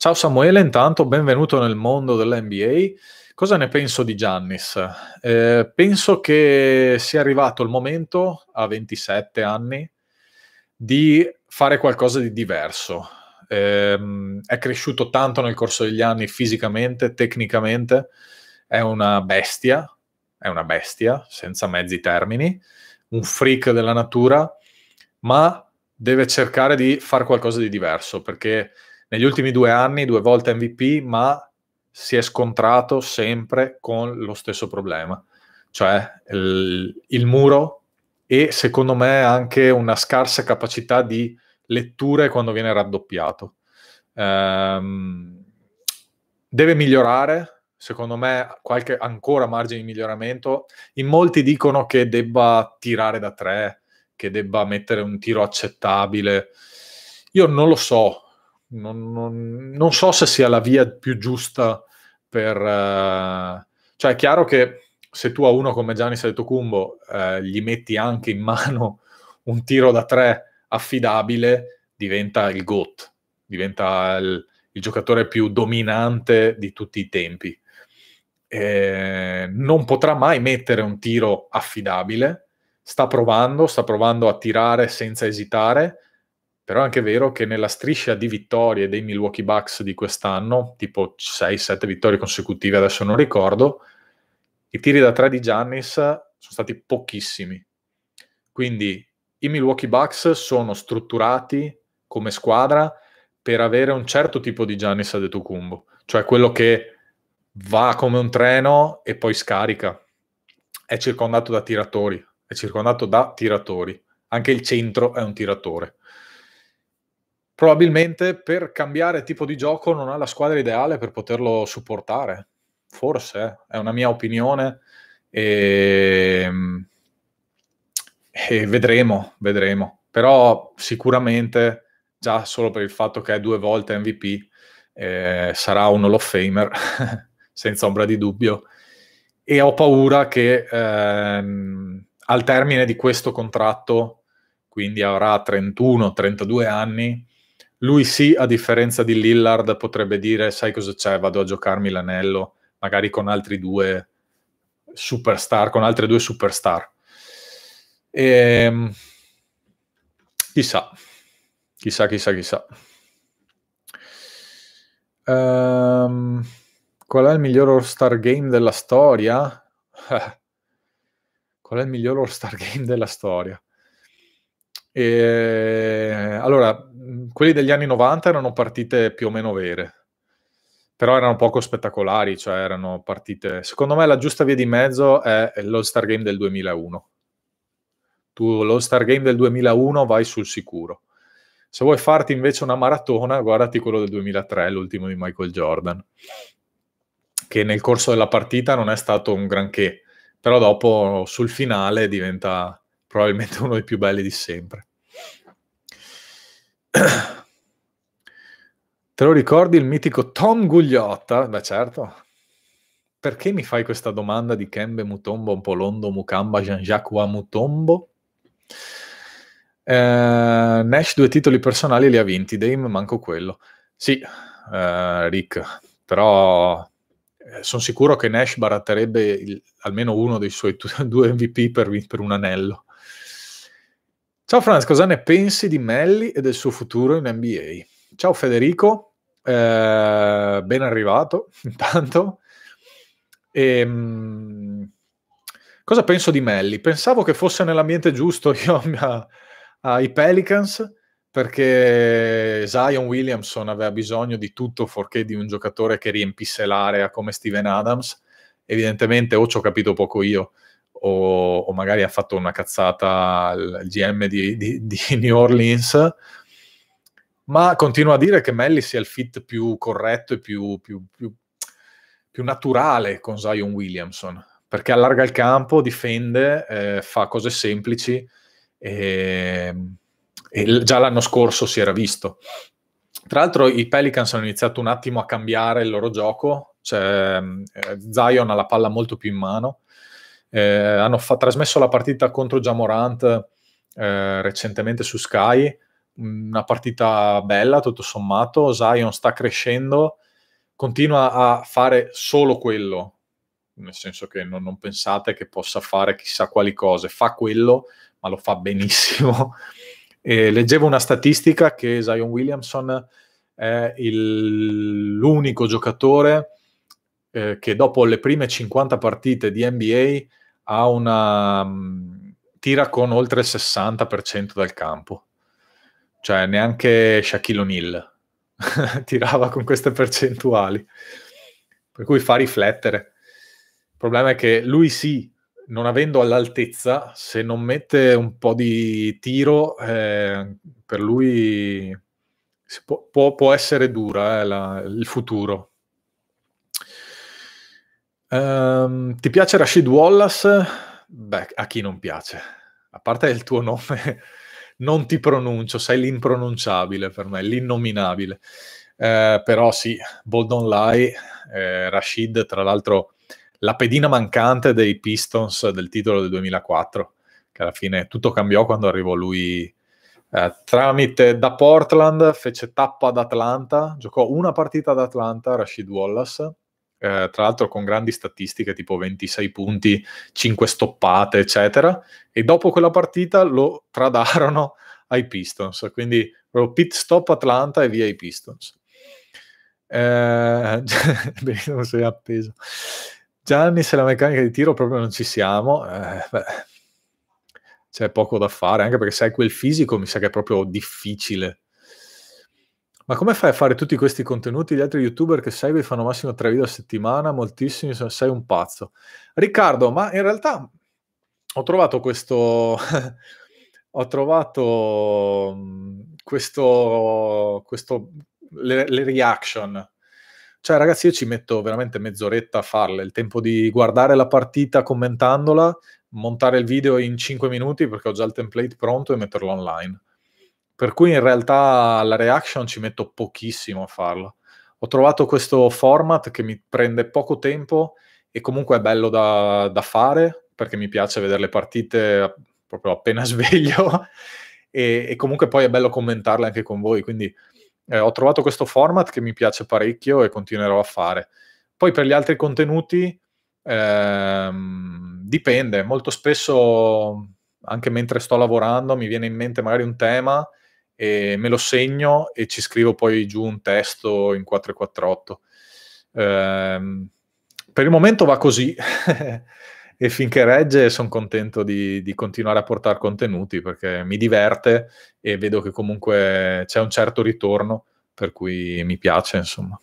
Ciao Samuele, intanto benvenuto nel mondo dell'NBA. Cosa ne penso di Giannis? Eh, penso che sia arrivato il momento, a 27 anni, di fare qualcosa di diverso. Eh, è cresciuto tanto nel corso degli anni fisicamente, tecnicamente, è una bestia, è una bestia, senza mezzi termini, un freak della natura, ma deve cercare di fare qualcosa di diverso perché negli ultimi due anni due volte MVP, ma si è scontrato sempre con lo stesso problema, cioè il, il muro e secondo me anche una scarsa capacità di letture quando viene raddoppiato. Ehm, deve migliorare, secondo me, qualche ancora margine di miglioramento. In molti dicono che debba tirare da tre, che debba mettere un tiro accettabile. Io non lo so, non, non, non, so se sia la via più giusta per... Eh, cioè è chiaro che se tu a uno come Gianni Antetokounmpo eh, gli metti anche in mano un tiro da tre affidabile, diventa il GOAT, diventa il, il giocatore più dominante di tutti i tempi. Eh, non potrà mai mettere un tiro affidabile, sta provando, sta provando a tirare senza esitare, però è anche vero che nella striscia di vittorie dei Milwaukee Bucks di quest'anno, tipo 6-7 vittorie consecutive, adesso non ricordo, i tiri da 3 di Giannis sono stati pochissimi. Quindi i Milwaukee Bucks sono strutturati come squadra per avere un certo tipo di Giannis Adetokounmpo, cioè quello che va come un treno e poi scarica. È circondato da tiratori, è circondato da tiratori. Anche il centro è un tiratore probabilmente per cambiare tipo di gioco non ha la squadra ideale per poterlo supportare. Forse eh, è una mia opinione. E... Ehm, e, vedremo, vedremo. Però sicuramente già solo per il fatto che è due volte MVP eh, sarà un Hall of Famer, senza ombra di dubbio. E ho paura che ehm, al termine di questo contratto, quindi avrà 31-32 anni, lui sì, a differenza di Lillard, potrebbe dire, sai cosa c'è, vado a giocarmi l'anello, magari con altri due superstar, con altre due superstar. E, ehm, chissà, chissà, chissà, chissà. Um, qual è il miglior All-Star Game della storia? qual è il miglior All-Star Game della storia? E, ehm, allora, quelli degli anni 90 erano partite più o meno vere, però erano poco spettacolari, cioè erano partite... Secondo me la giusta via di mezzo è l'All-Star Game del 2001. Tu l'All-Star Game del 2001 vai sul sicuro. Se vuoi farti invece una maratona, guardati quello del 2003, l'ultimo di Michael Jordan, che nel corso della partita non è stato un granché, però dopo sul finale diventa probabilmente uno dei più belli di sempre. Te lo ricordi il mitico Tom Gugliotta? Beh, certo. Perché mi fai questa domanda di Kembe Mutombo, un Polondo, Mukamba, Jean-Jacques Wamutombo? Eh, Nash due titoli personali li ha vinti, Dame manco quello. Sì, eh, Rick, però eh, sono sicuro che Nash baratterebbe il, almeno uno dei suoi t- due MVP per, per un anello. Ciao Franz, cosa ne pensi di Melli e del suo futuro in NBA? Ciao Federico, eh, ben arrivato intanto. E, ehm, mh, cosa penso di Melli? Pensavo che fosse nell'ambiente giusto io mia, ai Pelicans perché Zion Williamson aveva bisogno di tutto fuorché di un giocatore che riempisse l'area come Steven Adams. Evidentemente o ci ho capito poco io o, o magari ha fatto una cazzata il GM di, di, di, New Orleans, ma continuo a dire che Melli sia il fit più corretto e più, più, più, più naturale con Zion Williamson, perché allarga il campo, difende, eh, fa cose semplici ehm, e, e già l'anno scorso si era visto. Tra l'altro i Pelicans hanno iniziato un attimo a cambiare il loro gioco, cioè, ehm, Zion ha la palla molto più in mano, eh, hanno fa- trasmesso la partita contro Giamorant eh, recentemente su Sky, una partita bella tutto sommato, Zion sta crescendo, continua a fare solo quello, nel senso che non, non, pensate che possa fare chissà quali cose, fa quello, ma lo fa benissimo. E leggevo una statistica che Zion Williamson è il, l'unico giocatore eh, che dopo le prime 50 partite di NBA ha una... Mm, tira con oltre il 60% dal campo. Cioè neanche Shaquille O'Neal tirava con queste percentuali. Per cui fa riflettere. Il problema è che lui sì, non avendo all'altezza, se non mette un po' di tiro, eh, per lui può, può, essere dura eh, la, il futuro Um, ti piace Rashid Wallace? Beh, a chi non piace? A parte il tuo nome, non ti pronuncio, sei l'impronunciabile per me, l'innominabile. Eh, però sì, Bold on Lie, eh, Rashid, tra l'altro la pedina mancante dei Pistons del titolo del 2004, che alla fine tutto cambiò quando arrivò lui eh, tramite da Portland, fece tappa ad Atlanta, giocò una partita ad Atlanta, Rashid Wallace, eh, tra l'altro con grandi statistiche tipo 26 punti, 5 stoppate, eccetera, e dopo quella partita lo tradarono ai Pistons, quindi proprio pit stop Atlanta e via i Pistons. Eh, non sei è appeso. Gianni, se la meccanica di tiro proprio non ci siamo, eh, beh, c'è poco da fare, anche perché se hai quel fisico mi sa che è proprio difficile ma come fai a fare tutti questi contenuti? Gli altri youtuber che segui fanno massimo tre video a settimana, moltissimi, sei un pazzo. Riccardo, ma in realtà ho trovato questo... ho trovato questo... questo le, le reaction. Cioè, ragazzi, io ci metto veramente mezz'oretta a farle, il tempo di guardare la partita commentandola, montare il video in 5 minuti perché ho già il template pronto e metterlo online per cui in realtà la reaction ci metto pochissimo a farlo. Ho trovato questo format che mi prende poco tempo e comunque è bello da, da fare perché mi piace vedere le partite proprio appena sveglio e, e, comunque poi è bello commentarle anche con voi. Quindi eh, ho trovato questo format che mi piace parecchio e continuerò a fare. Poi per gli altri contenuti ehm, dipende, molto spesso anche mentre sto lavorando mi viene in mente magari un tema me lo segno e ci scrivo poi giù un testo in 448. Ehm, per il momento va così e finché regge sono contento di, di, continuare a portare contenuti perché mi diverte e vedo che comunque c'è un certo ritorno per cui mi piace insomma.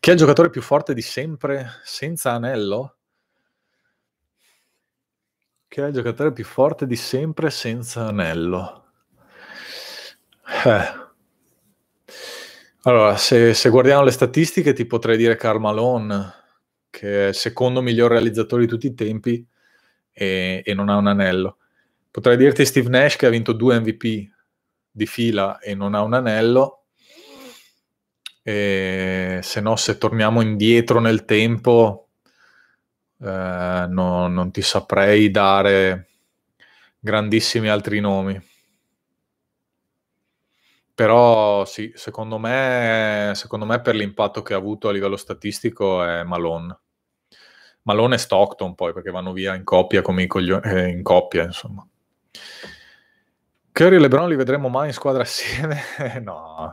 Chi è il giocatore più forte di sempre senza anello? Chi è il giocatore più forte di sempre senza anello? Eh. Allora, se, se, guardiamo le statistiche, ti potrei dire Karl Malone, che è il secondo miglior realizzatore di tutti i tempi e, e non ha un anello. Potrei dirti Steve Nash, che ha vinto due MVP di fila e non ha un anello. E, se no, se torniamo indietro nel tempo, eh, no, non ti saprei dare grandissimi altri nomi. Però sì, secondo me, secondo me per l'impatto che ha avuto a livello statistico è Malone. Malone e Stockton poi, perché vanno via in coppia come i coglioni, eh, in coppia insomma. Curry e LeBron li vedremo mai in squadra assieme? no,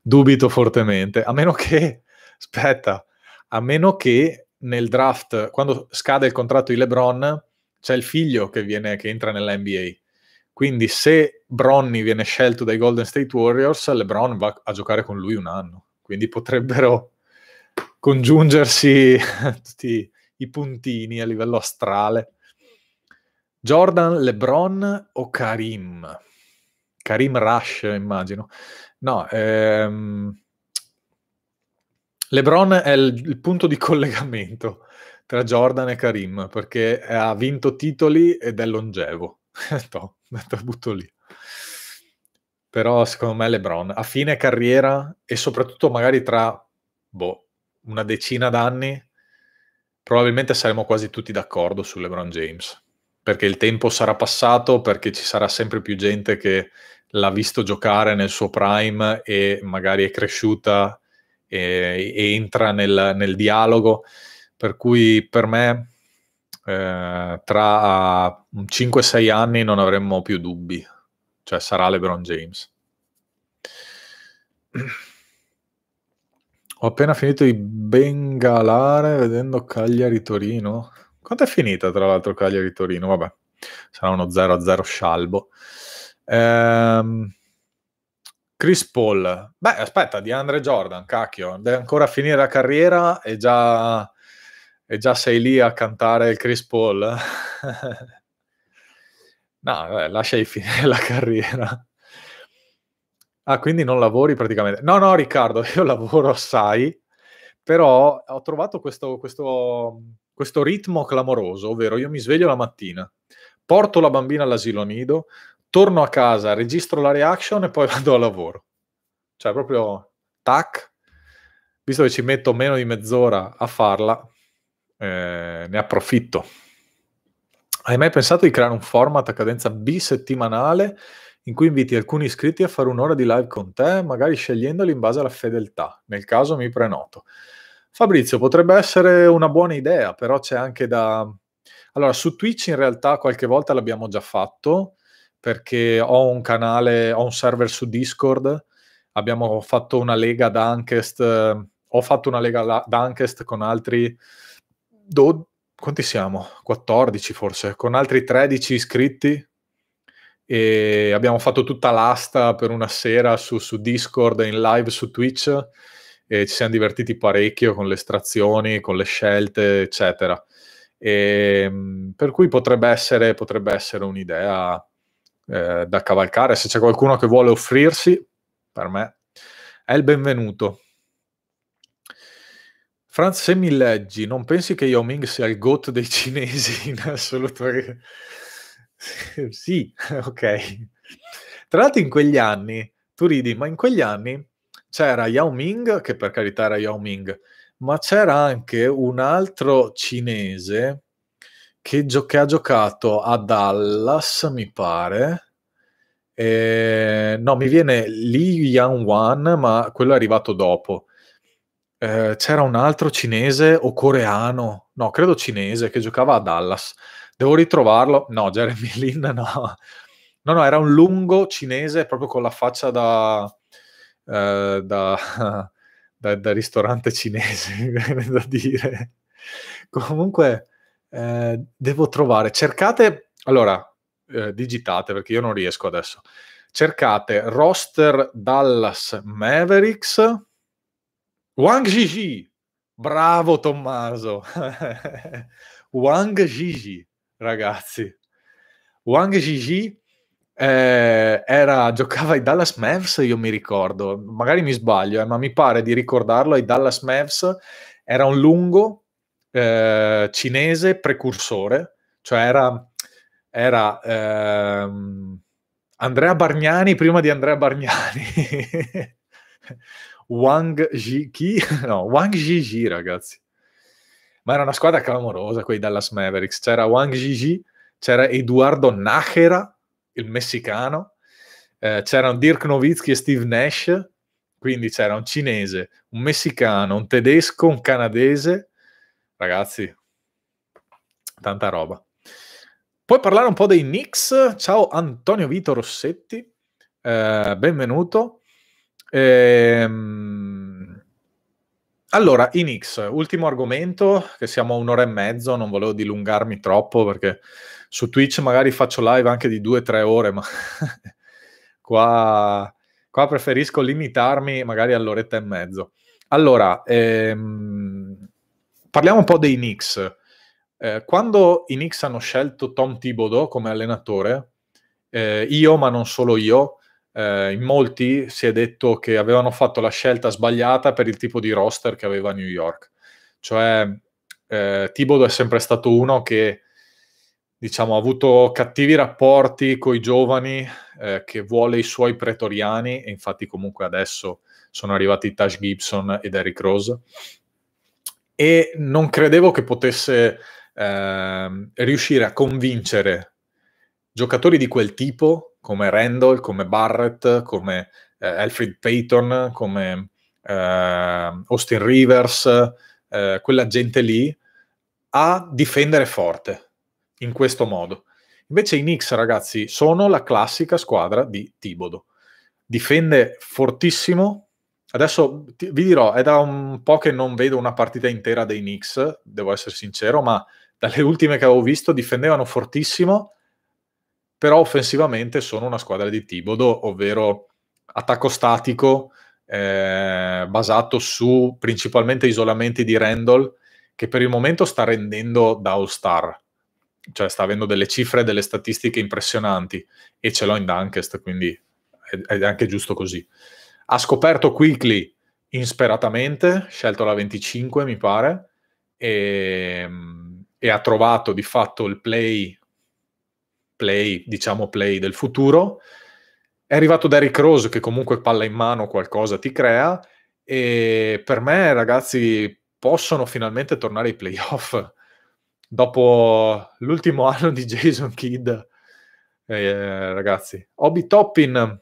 dubito fortemente, a meno che, aspetta, a meno che nel draft, quando scade il contratto di LeBron, c'è il figlio che, viene, che entra nella NBA. Quindi se Bronny viene scelto dai Golden State Warriors, LeBron va a giocare con lui un anno, quindi potrebbero congiungersi tutti i puntini a livello astrale. Jordan, LeBron o Karim? Karim Rush, immagino. No, ehm... LeBron è il, il, punto di collegamento tra Jordan e Karim perché ha vinto titoli ed è longevo. no, te butto lì però secondo me LeBron a fine carriera e soprattutto magari tra boh, una decina d'anni probabilmente saremo quasi tutti d'accordo su LeBron James perché il tempo sarà passato, perché ci sarà sempre più gente che l'ha visto giocare nel suo prime e magari è cresciuta e, e entra nel, nel, dialogo. Per cui per me eh, tra 5-6 anni non avremmo più dubbi cioè sarà LeBron James. Ho appena finito di bengalare vedendo Cagliari-Torino. Quanto è finita tra l'altro Cagliari-Torino? Vabbè, sarà uno 0-0 scialbo. Ehm... Chris Paul. Beh, aspetta, di Andre Jordan, cacchio, deve ancora finire la carriera e già, e già sei lì a cantare il Chris Paul. No, vabbè, lascia i fine della carriera. Ah, quindi non lavori praticamente. No, no, Riccardo, io lavoro assai, però ho trovato questo, questo, questo ritmo clamoroso, ovvero io mi sveglio la mattina, porto la bambina all'asilo nido, torno a casa, registro la reaction e poi vado al lavoro. Cioè, proprio tac, visto che ci metto meno di mezz'ora a farla, eh, ne approfitto. Hai mai pensato di creare un format a cadenza bisettimanale in cui inviti alcuni iscritti a fare un'ora di live con te, magari scegliendoli in base alla fedeltà? Nel caso mi prenoto. Fabrizio, potrebbe essere una buona idea, però c'è anche da... Allora, su Twitch in realtà qualche volta l'abbiamo già fatto, perché ho un canale, ho un server su Discord, abbiamo fatto una lega Anchest, eh, ho fatto una lega Anchest con altri... Do- quanti siamo? 14 forse, con altri 13 iscritti e abbiamo fatto tutta l'asta per una sera su, su Discord, in live su Twitch e ci siamo divertiti parecchio con le estrazioni, con le scelte, eccetera. E, ehm, per cui potrebbe essere, potrebbe essere un'idea eh, da cavalcare. Se c'è qualcuno che vuole offrirsi, per me è il benvenuto. Franz, se mi leggi, non pensi che Yao Ming sia il GOAT dei cinesi in assoluto? sì, ok. Tra l'altro in quegli anni, tu ridi, ma in quegli anni c'era Yao Ming, che per carità era Yao Ming, ma c'era anche un altro cinese che, gio- che ha giocato a Dallas, mi pare. E... No, mi viene Li Yanwan, ma quello è arrivato dopo Ehm, c'era un altro cinese o coreano, no, credo cinese, che giocava a Dallas. Devo ritrovarlo. No, Jeremy Lin no. No, no, era un lungo cinese proprio con la faccia da, eh, da, da, da ristorante cinese, da dire. Comunque, eh, devo trovare. Cercate, allora, eh, digitate perché io non riesco adesso. Cercate roster Dallas Mavericks Wang Gigi, bravo Tommaso. Wang Gigi, ragazzi. Wang Gigi eh, era, giocava ai Dallas Mavs, io mi ricordo, magari mi sbaglio, eh, ma mi pare di ricordarlo, ai Dallas Mavs era un lungo eh, cinese precursore, cioè era, era ehm, Andrea Bargnani prima di Andrea Bargnani. Wang Ji, no, Wang Jiji, ragazzi. Ma era una squadra clamorosa, quei Dallas Mavericks. C'era Wang Jiji, c'era Eduardo Najera, il messicano, eh, c'erano Dirk Nowitzki e Steve Nash, quindi c'era un cinese, un messicano, un tedesco, un canadese. Ragazzi, tanta roba. Puoi parlare un po' dei Knicks? Ciao Antonio Vito Rossetti, eh, benvenuto. Ehm... Allora, Inix, ultimo argomento, che siamo a un'ora e mezzo, non volevo dilungarmi troppo perché su Twitch magari faccio live anche di due o tre ore, ma qua, qua, preferisco limitarmi magari all'oretta e mezzo. Allora, ehm... parliamo un po' dei Knicks. Eh, quando i Knicks hanno scelto Tom Thibodeau come allenatore, eh, io, ma non solo io, eh, in molti si è detto che avevano fatto la scelta sbagliata per il tipo di roster che aveva New York. Cioè, eh, Thibodeau è sempre stato uno che diciamo, ha avuto cattivi rapporti con i giovani, eh, che vuole i suoi pretoriani, e infatti comunque adesso sono arrivati Tash Gibson ed Eric Rose, e non credevo che potesse eh, riuscire a convincere giocatori di quel tipo come Randall, come Barrett, come eh, Alfred Payton, come eh, Austin Rivers, eh, quella gente lì, a difendere forte in questo modo. Invece i Knicks, ragazzi, sono la classica squadra di Tibodo. Difende fortissimo. Adesso ti, vi dirò, è da un po' che non vedo una partita intera dei Knicks, devo essere sincero, ma dalle ultime che avevo visto difendevano fortissimo però offensivamente sono una squadra di Tibodo, ovvero attacco statico eh, basato su principalmente isolamenti di Randall, che per il momento sta rendendo da all-star, cioè sta avendo delle cifre, e delle statistiche impressionanti, e ce l'ho in Dunkest, quindi è, è anche giusto così. Ha scoperto Quickly insperatamente, scelto la 25 mi pare, e, e ha trovato di fatto il play play, diciamo play del futuro. È arrivato Derrick Rose che comunque palla in mano qualcosa ti crea e per me ragazzi possono finalmente tornare ai playoff dopo l'ultimo anno di Jason Kidd. Eh, ragazzi, Obi Toppin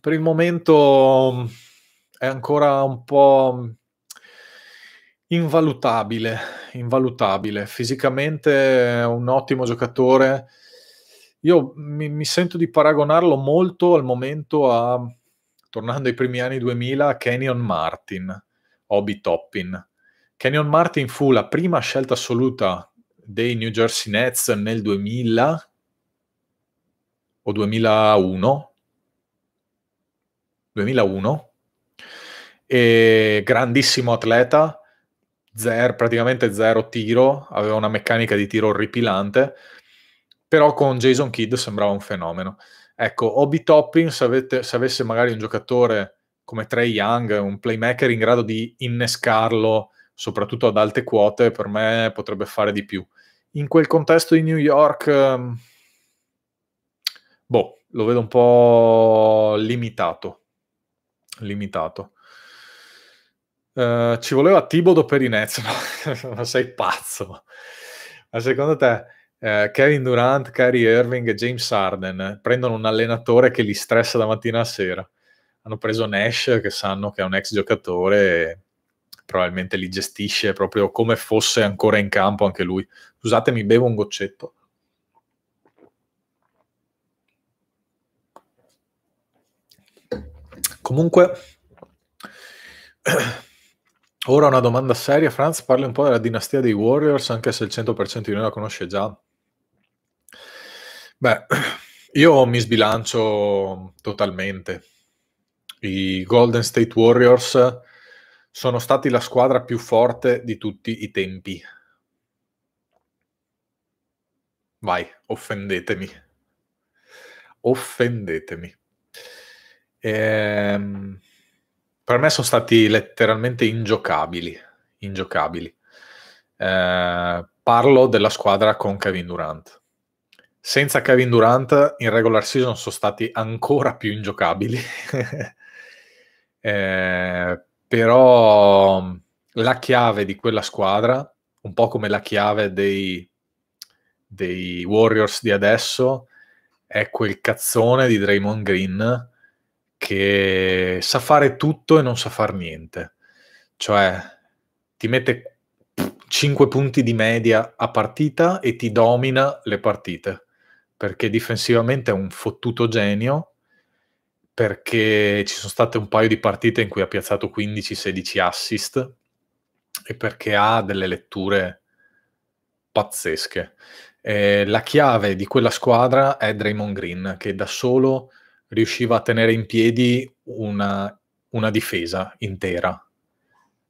per il momento è ancora un po' invalutabile, invalutabile. Fisicamente è un ottimo giocatore, io mi, mi, sento di paragonarlo molto al momento a, tornando ai primi anni 2000, a Kenyon Martin, Obi Toppin. Kenyon Martin fu la prima scelta assoluta dei New Jersey Nets nel 2000 o 2001. 2001 e grandissimo atleta, zero, praticamente zero tiro, aveva una meccanica di tiro orripilante però con Jason Kidd sembrava un fenomeno. Ecco, Obi Toppin, se, se avesse magari un giocatore come Trey Young, un playmaker in grado di innescarlo, soprattutto ad alte quote, per me potrebbe fare di più. In quel contesto di New York, ehm, boh, lo vedo un po' limitato. Limitato. Uh, ci voleva Tibodo per i Nets, ma sei pazzo. Ma secondo te eh, Kevin Durant, Kyrie Irving e James Harden prendono un allenatore che li stressa da mattina a sera. Hanno preso Nash, che sanno che è un ex giocatore probabilmente li gestisce proprio come fosse ancora in campo anche lui. Scusatemi, bevo un goccetto. Comunque, ora una domanda seria. Franz, parli un po' della dinastia dei Warriors, anche se il 100% di noi la conosce già. Beh, io mi sbilancio totalmente. I Golden State Warriors sono stati la squadra più forte di tutti i tempi. Vai, offendetemi. Offendetemi. Ehm, per me sono stati letteralmente ingiocabili. Ingiocabili. Ehm, parlo della squadra con Kevin Durant senza Kevin Durant in regular season sono stati ancora più ingiocabili. eh, però la chiave di quella squadra, un po' come la chiave dei, dei Warriors di adesso, è quel cazzone di Draymond Green che sa fare tutto e non sa far niente. Cioè, ti mette 5 punti di media a partita e ti domina le partite perché difensivamente è un fottuto genio, perché ci sono state un paio di partite in cui ha piazzato 15-16 assist e perché ha delle letture pazzesche. Eh, la chiave di quella squadra è Draymond Green, che da solo riusciva a tenere in piedi una, una difesa intera,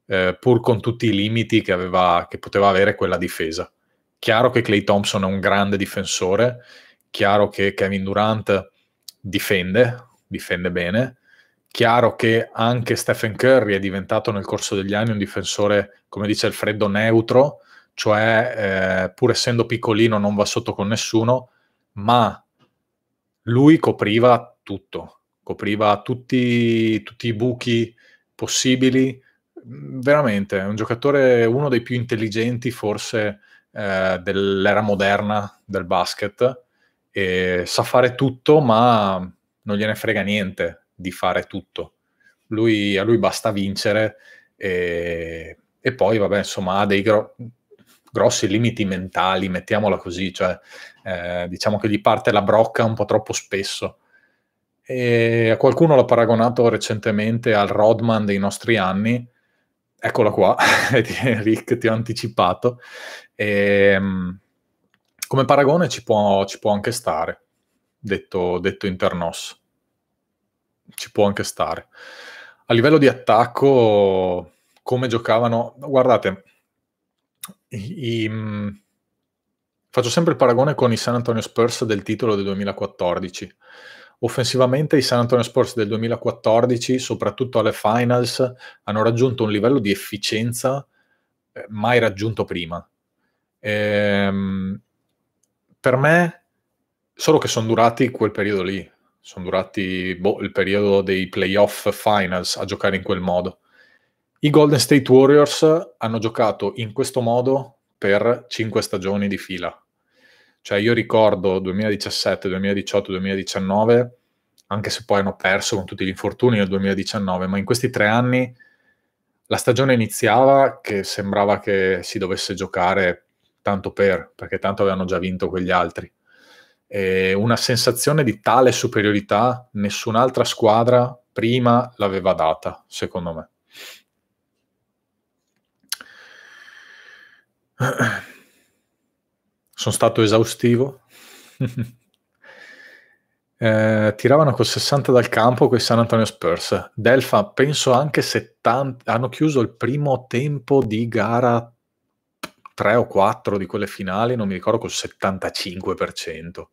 eh, pur con tutti i limiti che, aveva, che poteva avere quella difesa. Chiaro che Clay Thompson è un grande difensore chiaro che Kevin Durant difende, difende bene, chiaro che anche Stephen Curry è diventato nel corso degli anni un difensore, come dice Alfredo, neutro, cioè eh, pur essendo piccolino non va sotto con nessuno, ma lui copriva tutto, copriva tutti, tutti i buchi possibili, veramente è un giocatore uno dei più intelligenti forse eh, dell'era moderna del basket e sa fare tutto, ma non gliene frega niente di fare tutto. Lui, a lui basta vincere e, e poi, vabbè, insomma, ha dei gro- grossi limiti mentali, mettiamola così, cioè eh, diciamo che gli parte la brocca un po' troppo spesso. E qualcuno l'ha paragonato recentemente al Rodman dei nostri anni, eccola qua, Rick ti ho anticipato. E, ehm, come paragone ci può, ci può anche stare, detto, detto internos. Ci può anche stare. A livello di attacco, come giocavano... Guardate, i, i, mm, faccio sempre il paragone con i San Antonio Spurs del titolo del 2014. Offensivamente i San Antonio Spurs del 2014, soprattutto alle finals, hanno raggiunto un livello di efficienza eh, mai raggiunto prima. Ehm, per me, solo che sono durati quel periodo lì, sono durati boh, il periodo dei playoff finals a giocare in quel modo. I Golden State Warriors hanno giocato in questo modo per cinque stagioni di fila. Cioè io ricordo 2017, 2018, 2019, anche se poi hanno perso con tutti gli infortuni nel 2019, ma in questi tre anni la stagione iniziava che sembrava che si dovesse giocare tanto per, perché tanto avevano già vinto quegli altri. E una sensazione di tale superiorità nessun'altra squadra prima l'aveva data, secondo me. Sono stato esaustivo. eh, tiravano col 60 dal campo con i San Antonio Spurs. Delfa, penso anche 70. Hanno chiuso il primo tempo di gara tre o quattro di quelle finali, non mi ricordo, col 75%.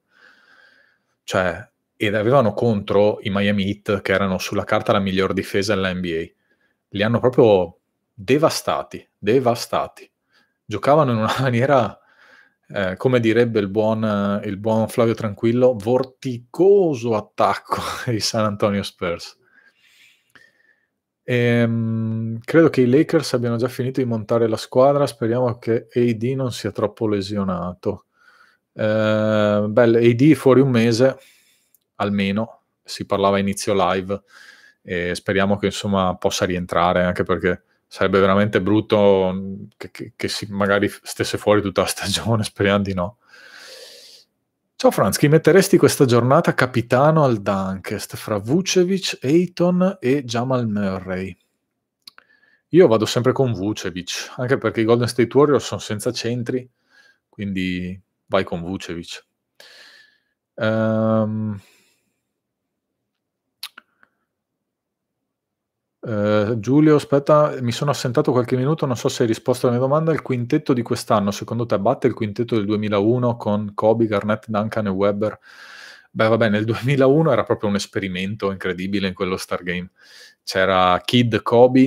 Cioè, ed avevano contro i Miami Heat, che erano sulla carta la miglior difesa della NBA. Li hanno proprio devastati, devastati. Giocavano in una maniera, eh, come direbbe il buon, il buon Flavio Tranquillo, vorticoso attacco di San Antonio Spurs. Ehm, credo che i Lakers abbiano già finito di montare la squadra. Speriamo che AD non sia troppo lesionato. Eh, beh, AD fuori un mese almeno, si parlava a inizio live. E speriamo che insomma possa rientrare anche perché sarebbe veramente brutto mm, che, che, che si magari stesse fuori tutta la stagione. Speriamo di no. Ciao Franz, chi metteresti questa giornata capitano al Dunkest fra Vucevic, Eiton e Jamal Murray? Io vado sempre con Vucevic, anche perché i Golden State Warriors sono senza centri, quindi vai con Vucevic. Um, Eh, Giulio, aspetta, mi sono assentato qualche minuto, non so se hai risposto alla mia domanda. Il quintetto di quest'anno, secondo te, batte il quintetto del 2001 con Kobe, Garnett, Duncan e Webber? Beh, vabbè, nel 2001 era proprio un esperimento incredibile in quello Stargame. C'era Kid, Kobe,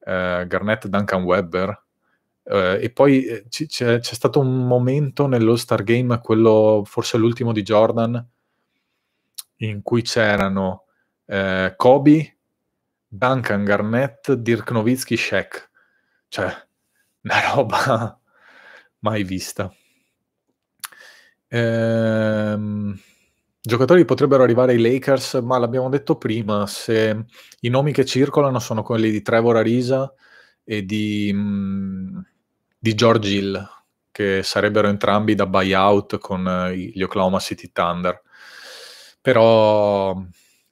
eh, Garnett, Duncan, Webber. Eh, e poi eh, c- c'è, c'è, stato un momento nello Star Game, quello forse l'ultimo di Jordan, in cui c'erano eh, Kobe, Duncan, Garnett, Dirk Nowitzki, Shaq. Cioè, una roba mai vista. Ehm, giocatori potrebbero arrivare ai Lakers, ma l'abbiamo detto prima, se i nomi che circolano sono quelli di Trevor Arisa e di, mm, di George Hill, che sarebbero entrambi da buyout con eh, gli Oklahoma City Thunder. Però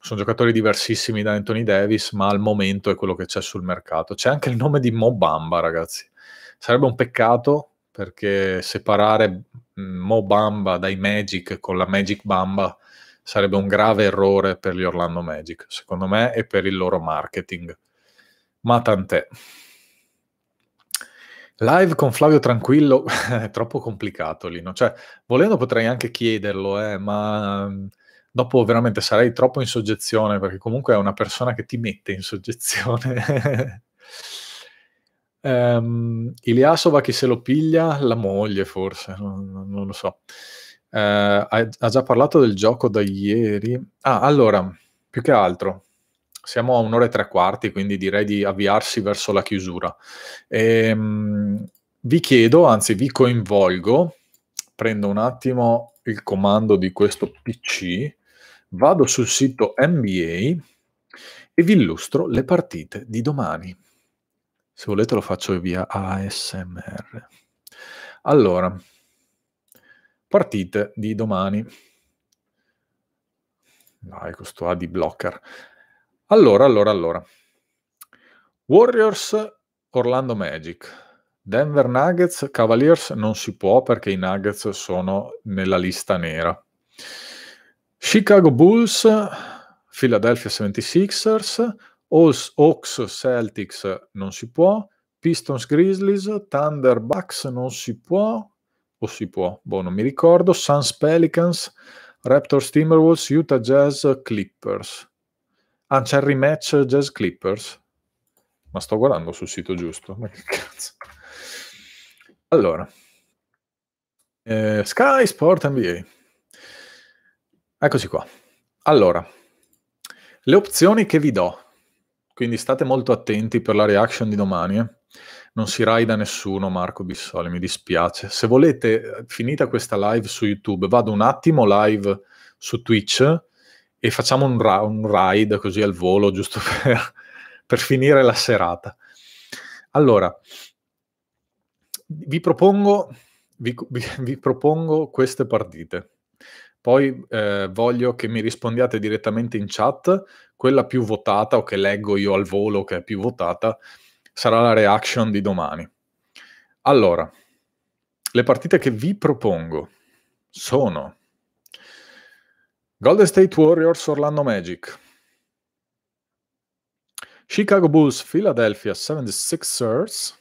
sono giocatori diversissimi da Anthony Davis, ma al momento è quello che c'è sul mercato. C'è anche il nome di Mobamba, ragazzi. Sarebbe un peccato perché separare mm, Mobamba dai Magic con la Magic Bamba sarebbe un grave errore per gli Orlando Magic, secondo me, e per il loro marketing. Ma tant'è. Live con Flavio Tranquillo è troppo complicato, Lino. Cioè, volendo potrei anche chiederlo, eh, ma mm, dopo veramente sarei troppo in soggezione, perché comunque è una persona che ti mette in soggezione. um, Iliasova chi se lo piglia? La moglie forse, non, non lo so. Uh, ha, già parlato del gioco da ieri. Ah, allora, più che altro, siamo a un'ora e tre quarti, quindi direi di avviarsi verso la chiusura. E, um, vi chiedo, anzi vi coinvolgo, prendo un attimo il comando di questo PC Vado sul sito NBA e vi illustro le partite di domani. Se volete lo faccio via ASMR. Allora, partite di domani. Dai, questo A di blocker. Allora, allora, allora. Warriors Orlando Magic. Denver Nuggets, Cavaliers non si può perché i Nuggets sono nella lista nera. Chicago Bulls, Philadelphia 76ers, Hawks Celtics non si può, Pistons Grizzlies, Thunder Bucks non si può, o si può, boh non mi ricordo, Suns Pelicans, Raptors Timberwolves, Utah Jazz Clippers. Ah, c'è il rematch Jazz Clippers? Ma sto guardando sul sito giusto, ma che cazzo. Allora, eh, Sky Sport NBA. Eccoci qua. Allora, le opzioni che vi do, quindi state molto attenti per la reaction di domani, eh? non si raida nessuno Marco Bissoli, mi dispiace. Se volete, eh, finita questa live su YouTube, vado un attimo live su Twitch e facciamo un, ra- un ride così al volo, giusto per, per finire la serata. Allora, vi propongo, vi, vi, vi propongo queste partite poi eh, voglio che mi rispondiate direttamente in chat, quella più votata o che leggo io al volo che è più votata sarà la reaction di domani. Allora, le partite che vi propongo sono Golden State Warriors Orlando Magic, Chicago Bulls Philadelphia 76ers,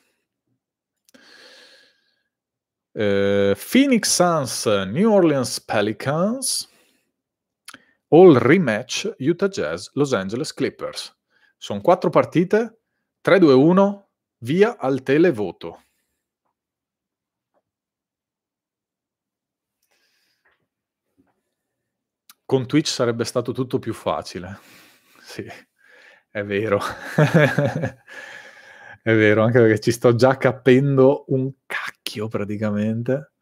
eh, Phoenix Suns, New Orleans Pelicans, All Rematch, Utah Jazz, Los Angeles Clippers. Sono quattro partite, 3-2-1, via al televoto. Con Twitch sarebbe stato tutto più facile. Sì, è vero. È vero, anche perché ci sto già capendo un cacchio praticamente.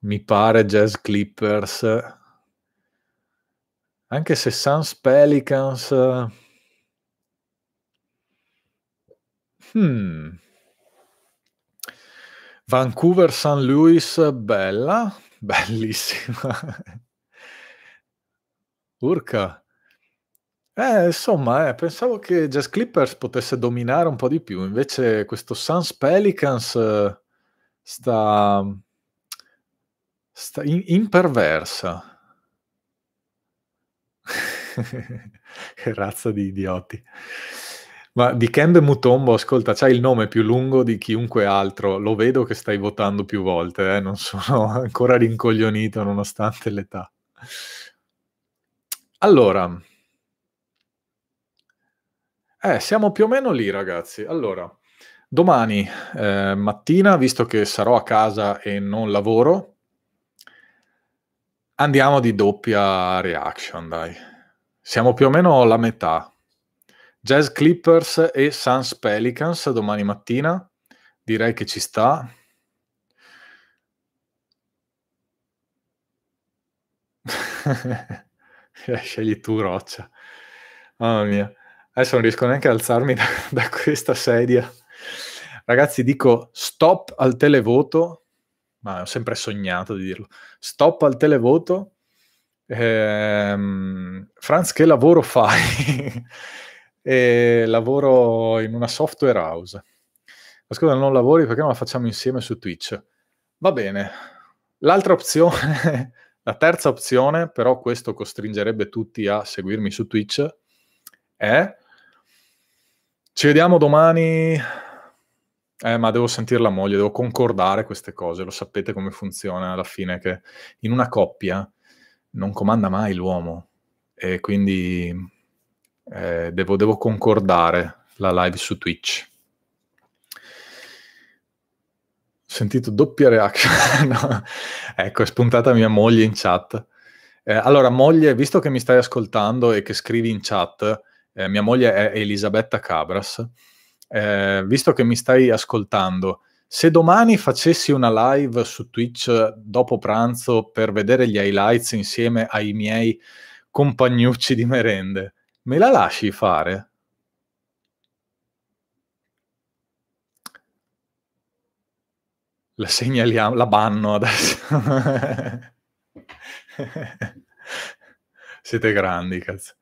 Mi pare Jazz Clippers. Anche se Suns Pelicans... Hmm. Vancouver San Luis, bella, bellissima. Urca, eh, insomma, eh, pensavo che Jazz Clippers potesse dominare un po' di più, invece questo Suns Pelicans eh, sta, sta in, imperversa. che razza di idioti. Ma di Kembe Mutombo, ascolta, c'hai il nome più lungo di chiunque altro, lo vedo che stai votando più volte, eh? non sono ancora rincoglionito nonostante l'età. Allora, eh, siamo più o meno lì, ragazzi. Allora, domani eh, mattina, visto che sarò a casa e non lavoro, andiamo di doppia reaction, dai. Siamo più o meno alla metà. Jazz Clippers e Suns Pelicans domani mattina, direi che ci sta. Scegli tu, Roccia. Mamma mia. Adesso non riesco neanche ad alzarmi da, da questa sedia. Ragazzi, dico stop al televoto, ma ho sempre sognato di dirlo, stop al televoto. Ehm, Franz, che lavoro fai? e lavoro in una software house. Ma scusa, non lavori perché non la facciamo insieme su Twitch? Va bene. L'altra opzione, la terza opzione, però questo costringerebbe tutti a seguirmi su Twitch, è ci vediamo domani. Eh, ma devo sentire la moglie, devo concordare queste cose. Lo sapete come funziona alla fine che in una coppia non comanda mai l'uomo e quindi eh, devo, devo concordare la live su Twitch. sentito doppia reaction. no. Ecco, è spuntata mia moglie in chat. Eh, allora, moglie, visto che mi stai ascoltando e che scrivi in chat, eh, mia moglie è Elisabetta Cabras, eh, visto che mi stai ascoltando, se domani facessi una live su Twitch dopo pranzo per vedere gli highlights insieme ai miei compagnucci di merende, me la lasci fare? La segnaliamo, la banno adesso. Siete grandi, cazzo.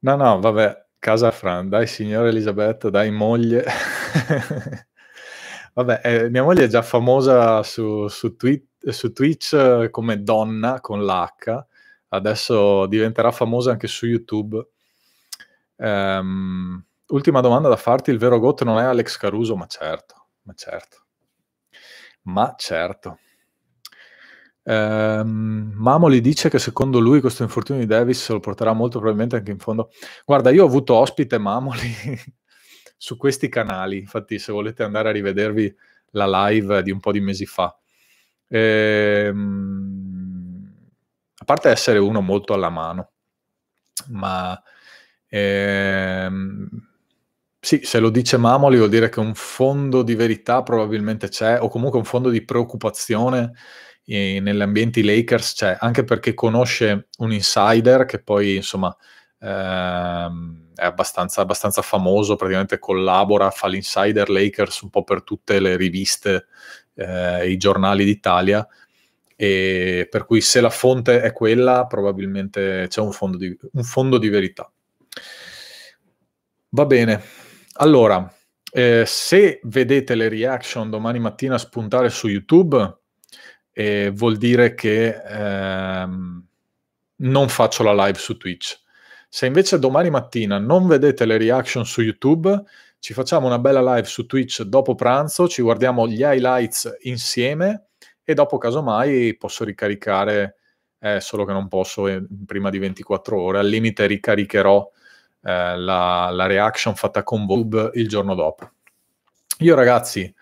No, no, vabbè, casa Fran, dai signora Elisabetta, dai moglie. vabbè, eh, mia moglie è già famosa su, su, tweet, su Twitch eh, come donna con l'H, adesso diventerà famosa anche su YouTube. Um, ultima domanda da farti, il vero GOT non è Alex Caruso, ma certo, ma certo. Ma certo. Eh, Mamoli dice che secondo lui questo infortunio di Davis lo porterà molto probabilmente anche in fondo. Guarda, io ho avuto ospite Mamoli su questi canali, infatti se volete andare a rivedervi la live di un po' di mesi fa. Eh, a parte essere uno molto alla mano, ma eh, sì, se lo dice Mamoli vuol dire che un fondo di verità probabilmente c'è, o comunque un fondo di preoccupazione eh, ambienti Lakers c'è, cioè, anche perché conosce un insider che poi insomma ehm, è abbastanza, abbastanza, famoso, praticamente collabora, fa l'insider Lakers un po' per tutte le riviste eh, e i giornali d'Italia. E per cui se la fonte è quella, probabilmente c'è un fondo di, un fondo di verità. Va bene, allora, eh, se vedete le reaction domani mattina spuntare su YouTube, eh, vuol dire che ehm, non faccio la live su Twitch. Se invece domani mattina non vedete le reaction su YouTube, ci facciamo una bella live su Twitch dopo pranzo, ci guardiamo gli highlights insieme e dopo casomai posso ricaricare, eh, solo che non posso eh, prima di 24 ore, al limite ricaricherò eh, la, la reaction fatta con Bob il giorno dopo. Io ragazzi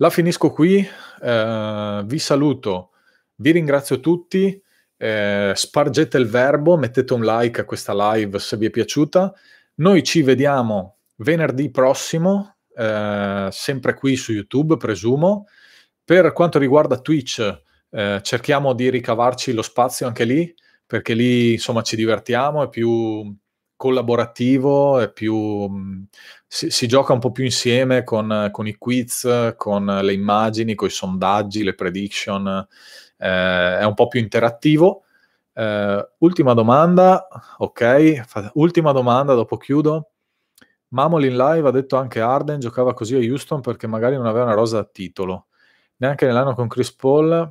la finisco qui, eh, vi saluto, vi ringrazio tutti, eh, spargete il verbo, mettete un like a questa live se vi è piaciuta. Noi ci vediamo venerdì prossimo, eh, sempre qui su YouTube, presumo. Per quanto riguarda Twitch, eh, cerchiamo di ricavarci lo spazio anche lì, perché lì insomma ci divertiamo, è più collaborativo, è più, mm, si, si, gioca un po' più insieme con, con, i quiz, con le immagini, con i sondaggi, le prediction, eh, è un po' più interattivo. Eh, ultima domanda, ok, ultima domanda, dopo chiudo. Mamoli in live ha detto anche Arden giocava così a Houston perché magari non aveva una rosa a titolo. Neanche nell'anno con Chris Paul.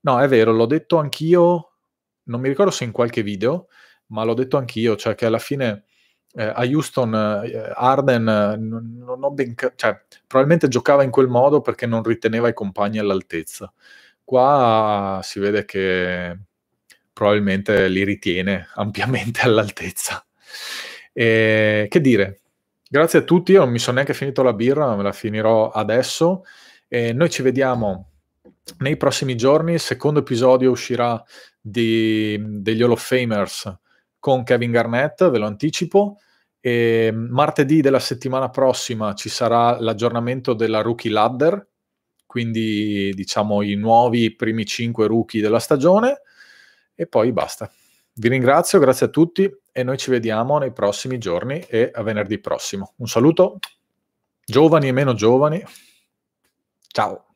No, è vero, l'ho detto anch'io, non mi ricordo se in qualche video, ma l'ho detto anch'io, cioè che alla fine eh, a Houston eh, Arden eh, non, non ho ben... Ca- cioè, probabilmente giocava in quel modo perché non riteneva i compagni all'altezza. Qua si vede che probabilmente li ritiene ampiamente all'altezza. E, che dire, grazie a tutti, io non mi sono neanche finito la birra, me la finirò adesso. E noi ci vediamo nei prossimi giorni, il secondo episodio uscirà di, degli Hall of Famers con Kevin Garnett, ve lo anticipo. E ehm, martedì della settimana prossima ci sarà l'aggiornamento della rookie ladder, quindi diciamo i nuovi primi 5 rookie della stagione e poi basta. Vi ringrazio, grazie a tutti e noi ci vediamo nei prossimi giorni e a venerdì prossimo. Un saluto, giovani e meno giovani. Ciao.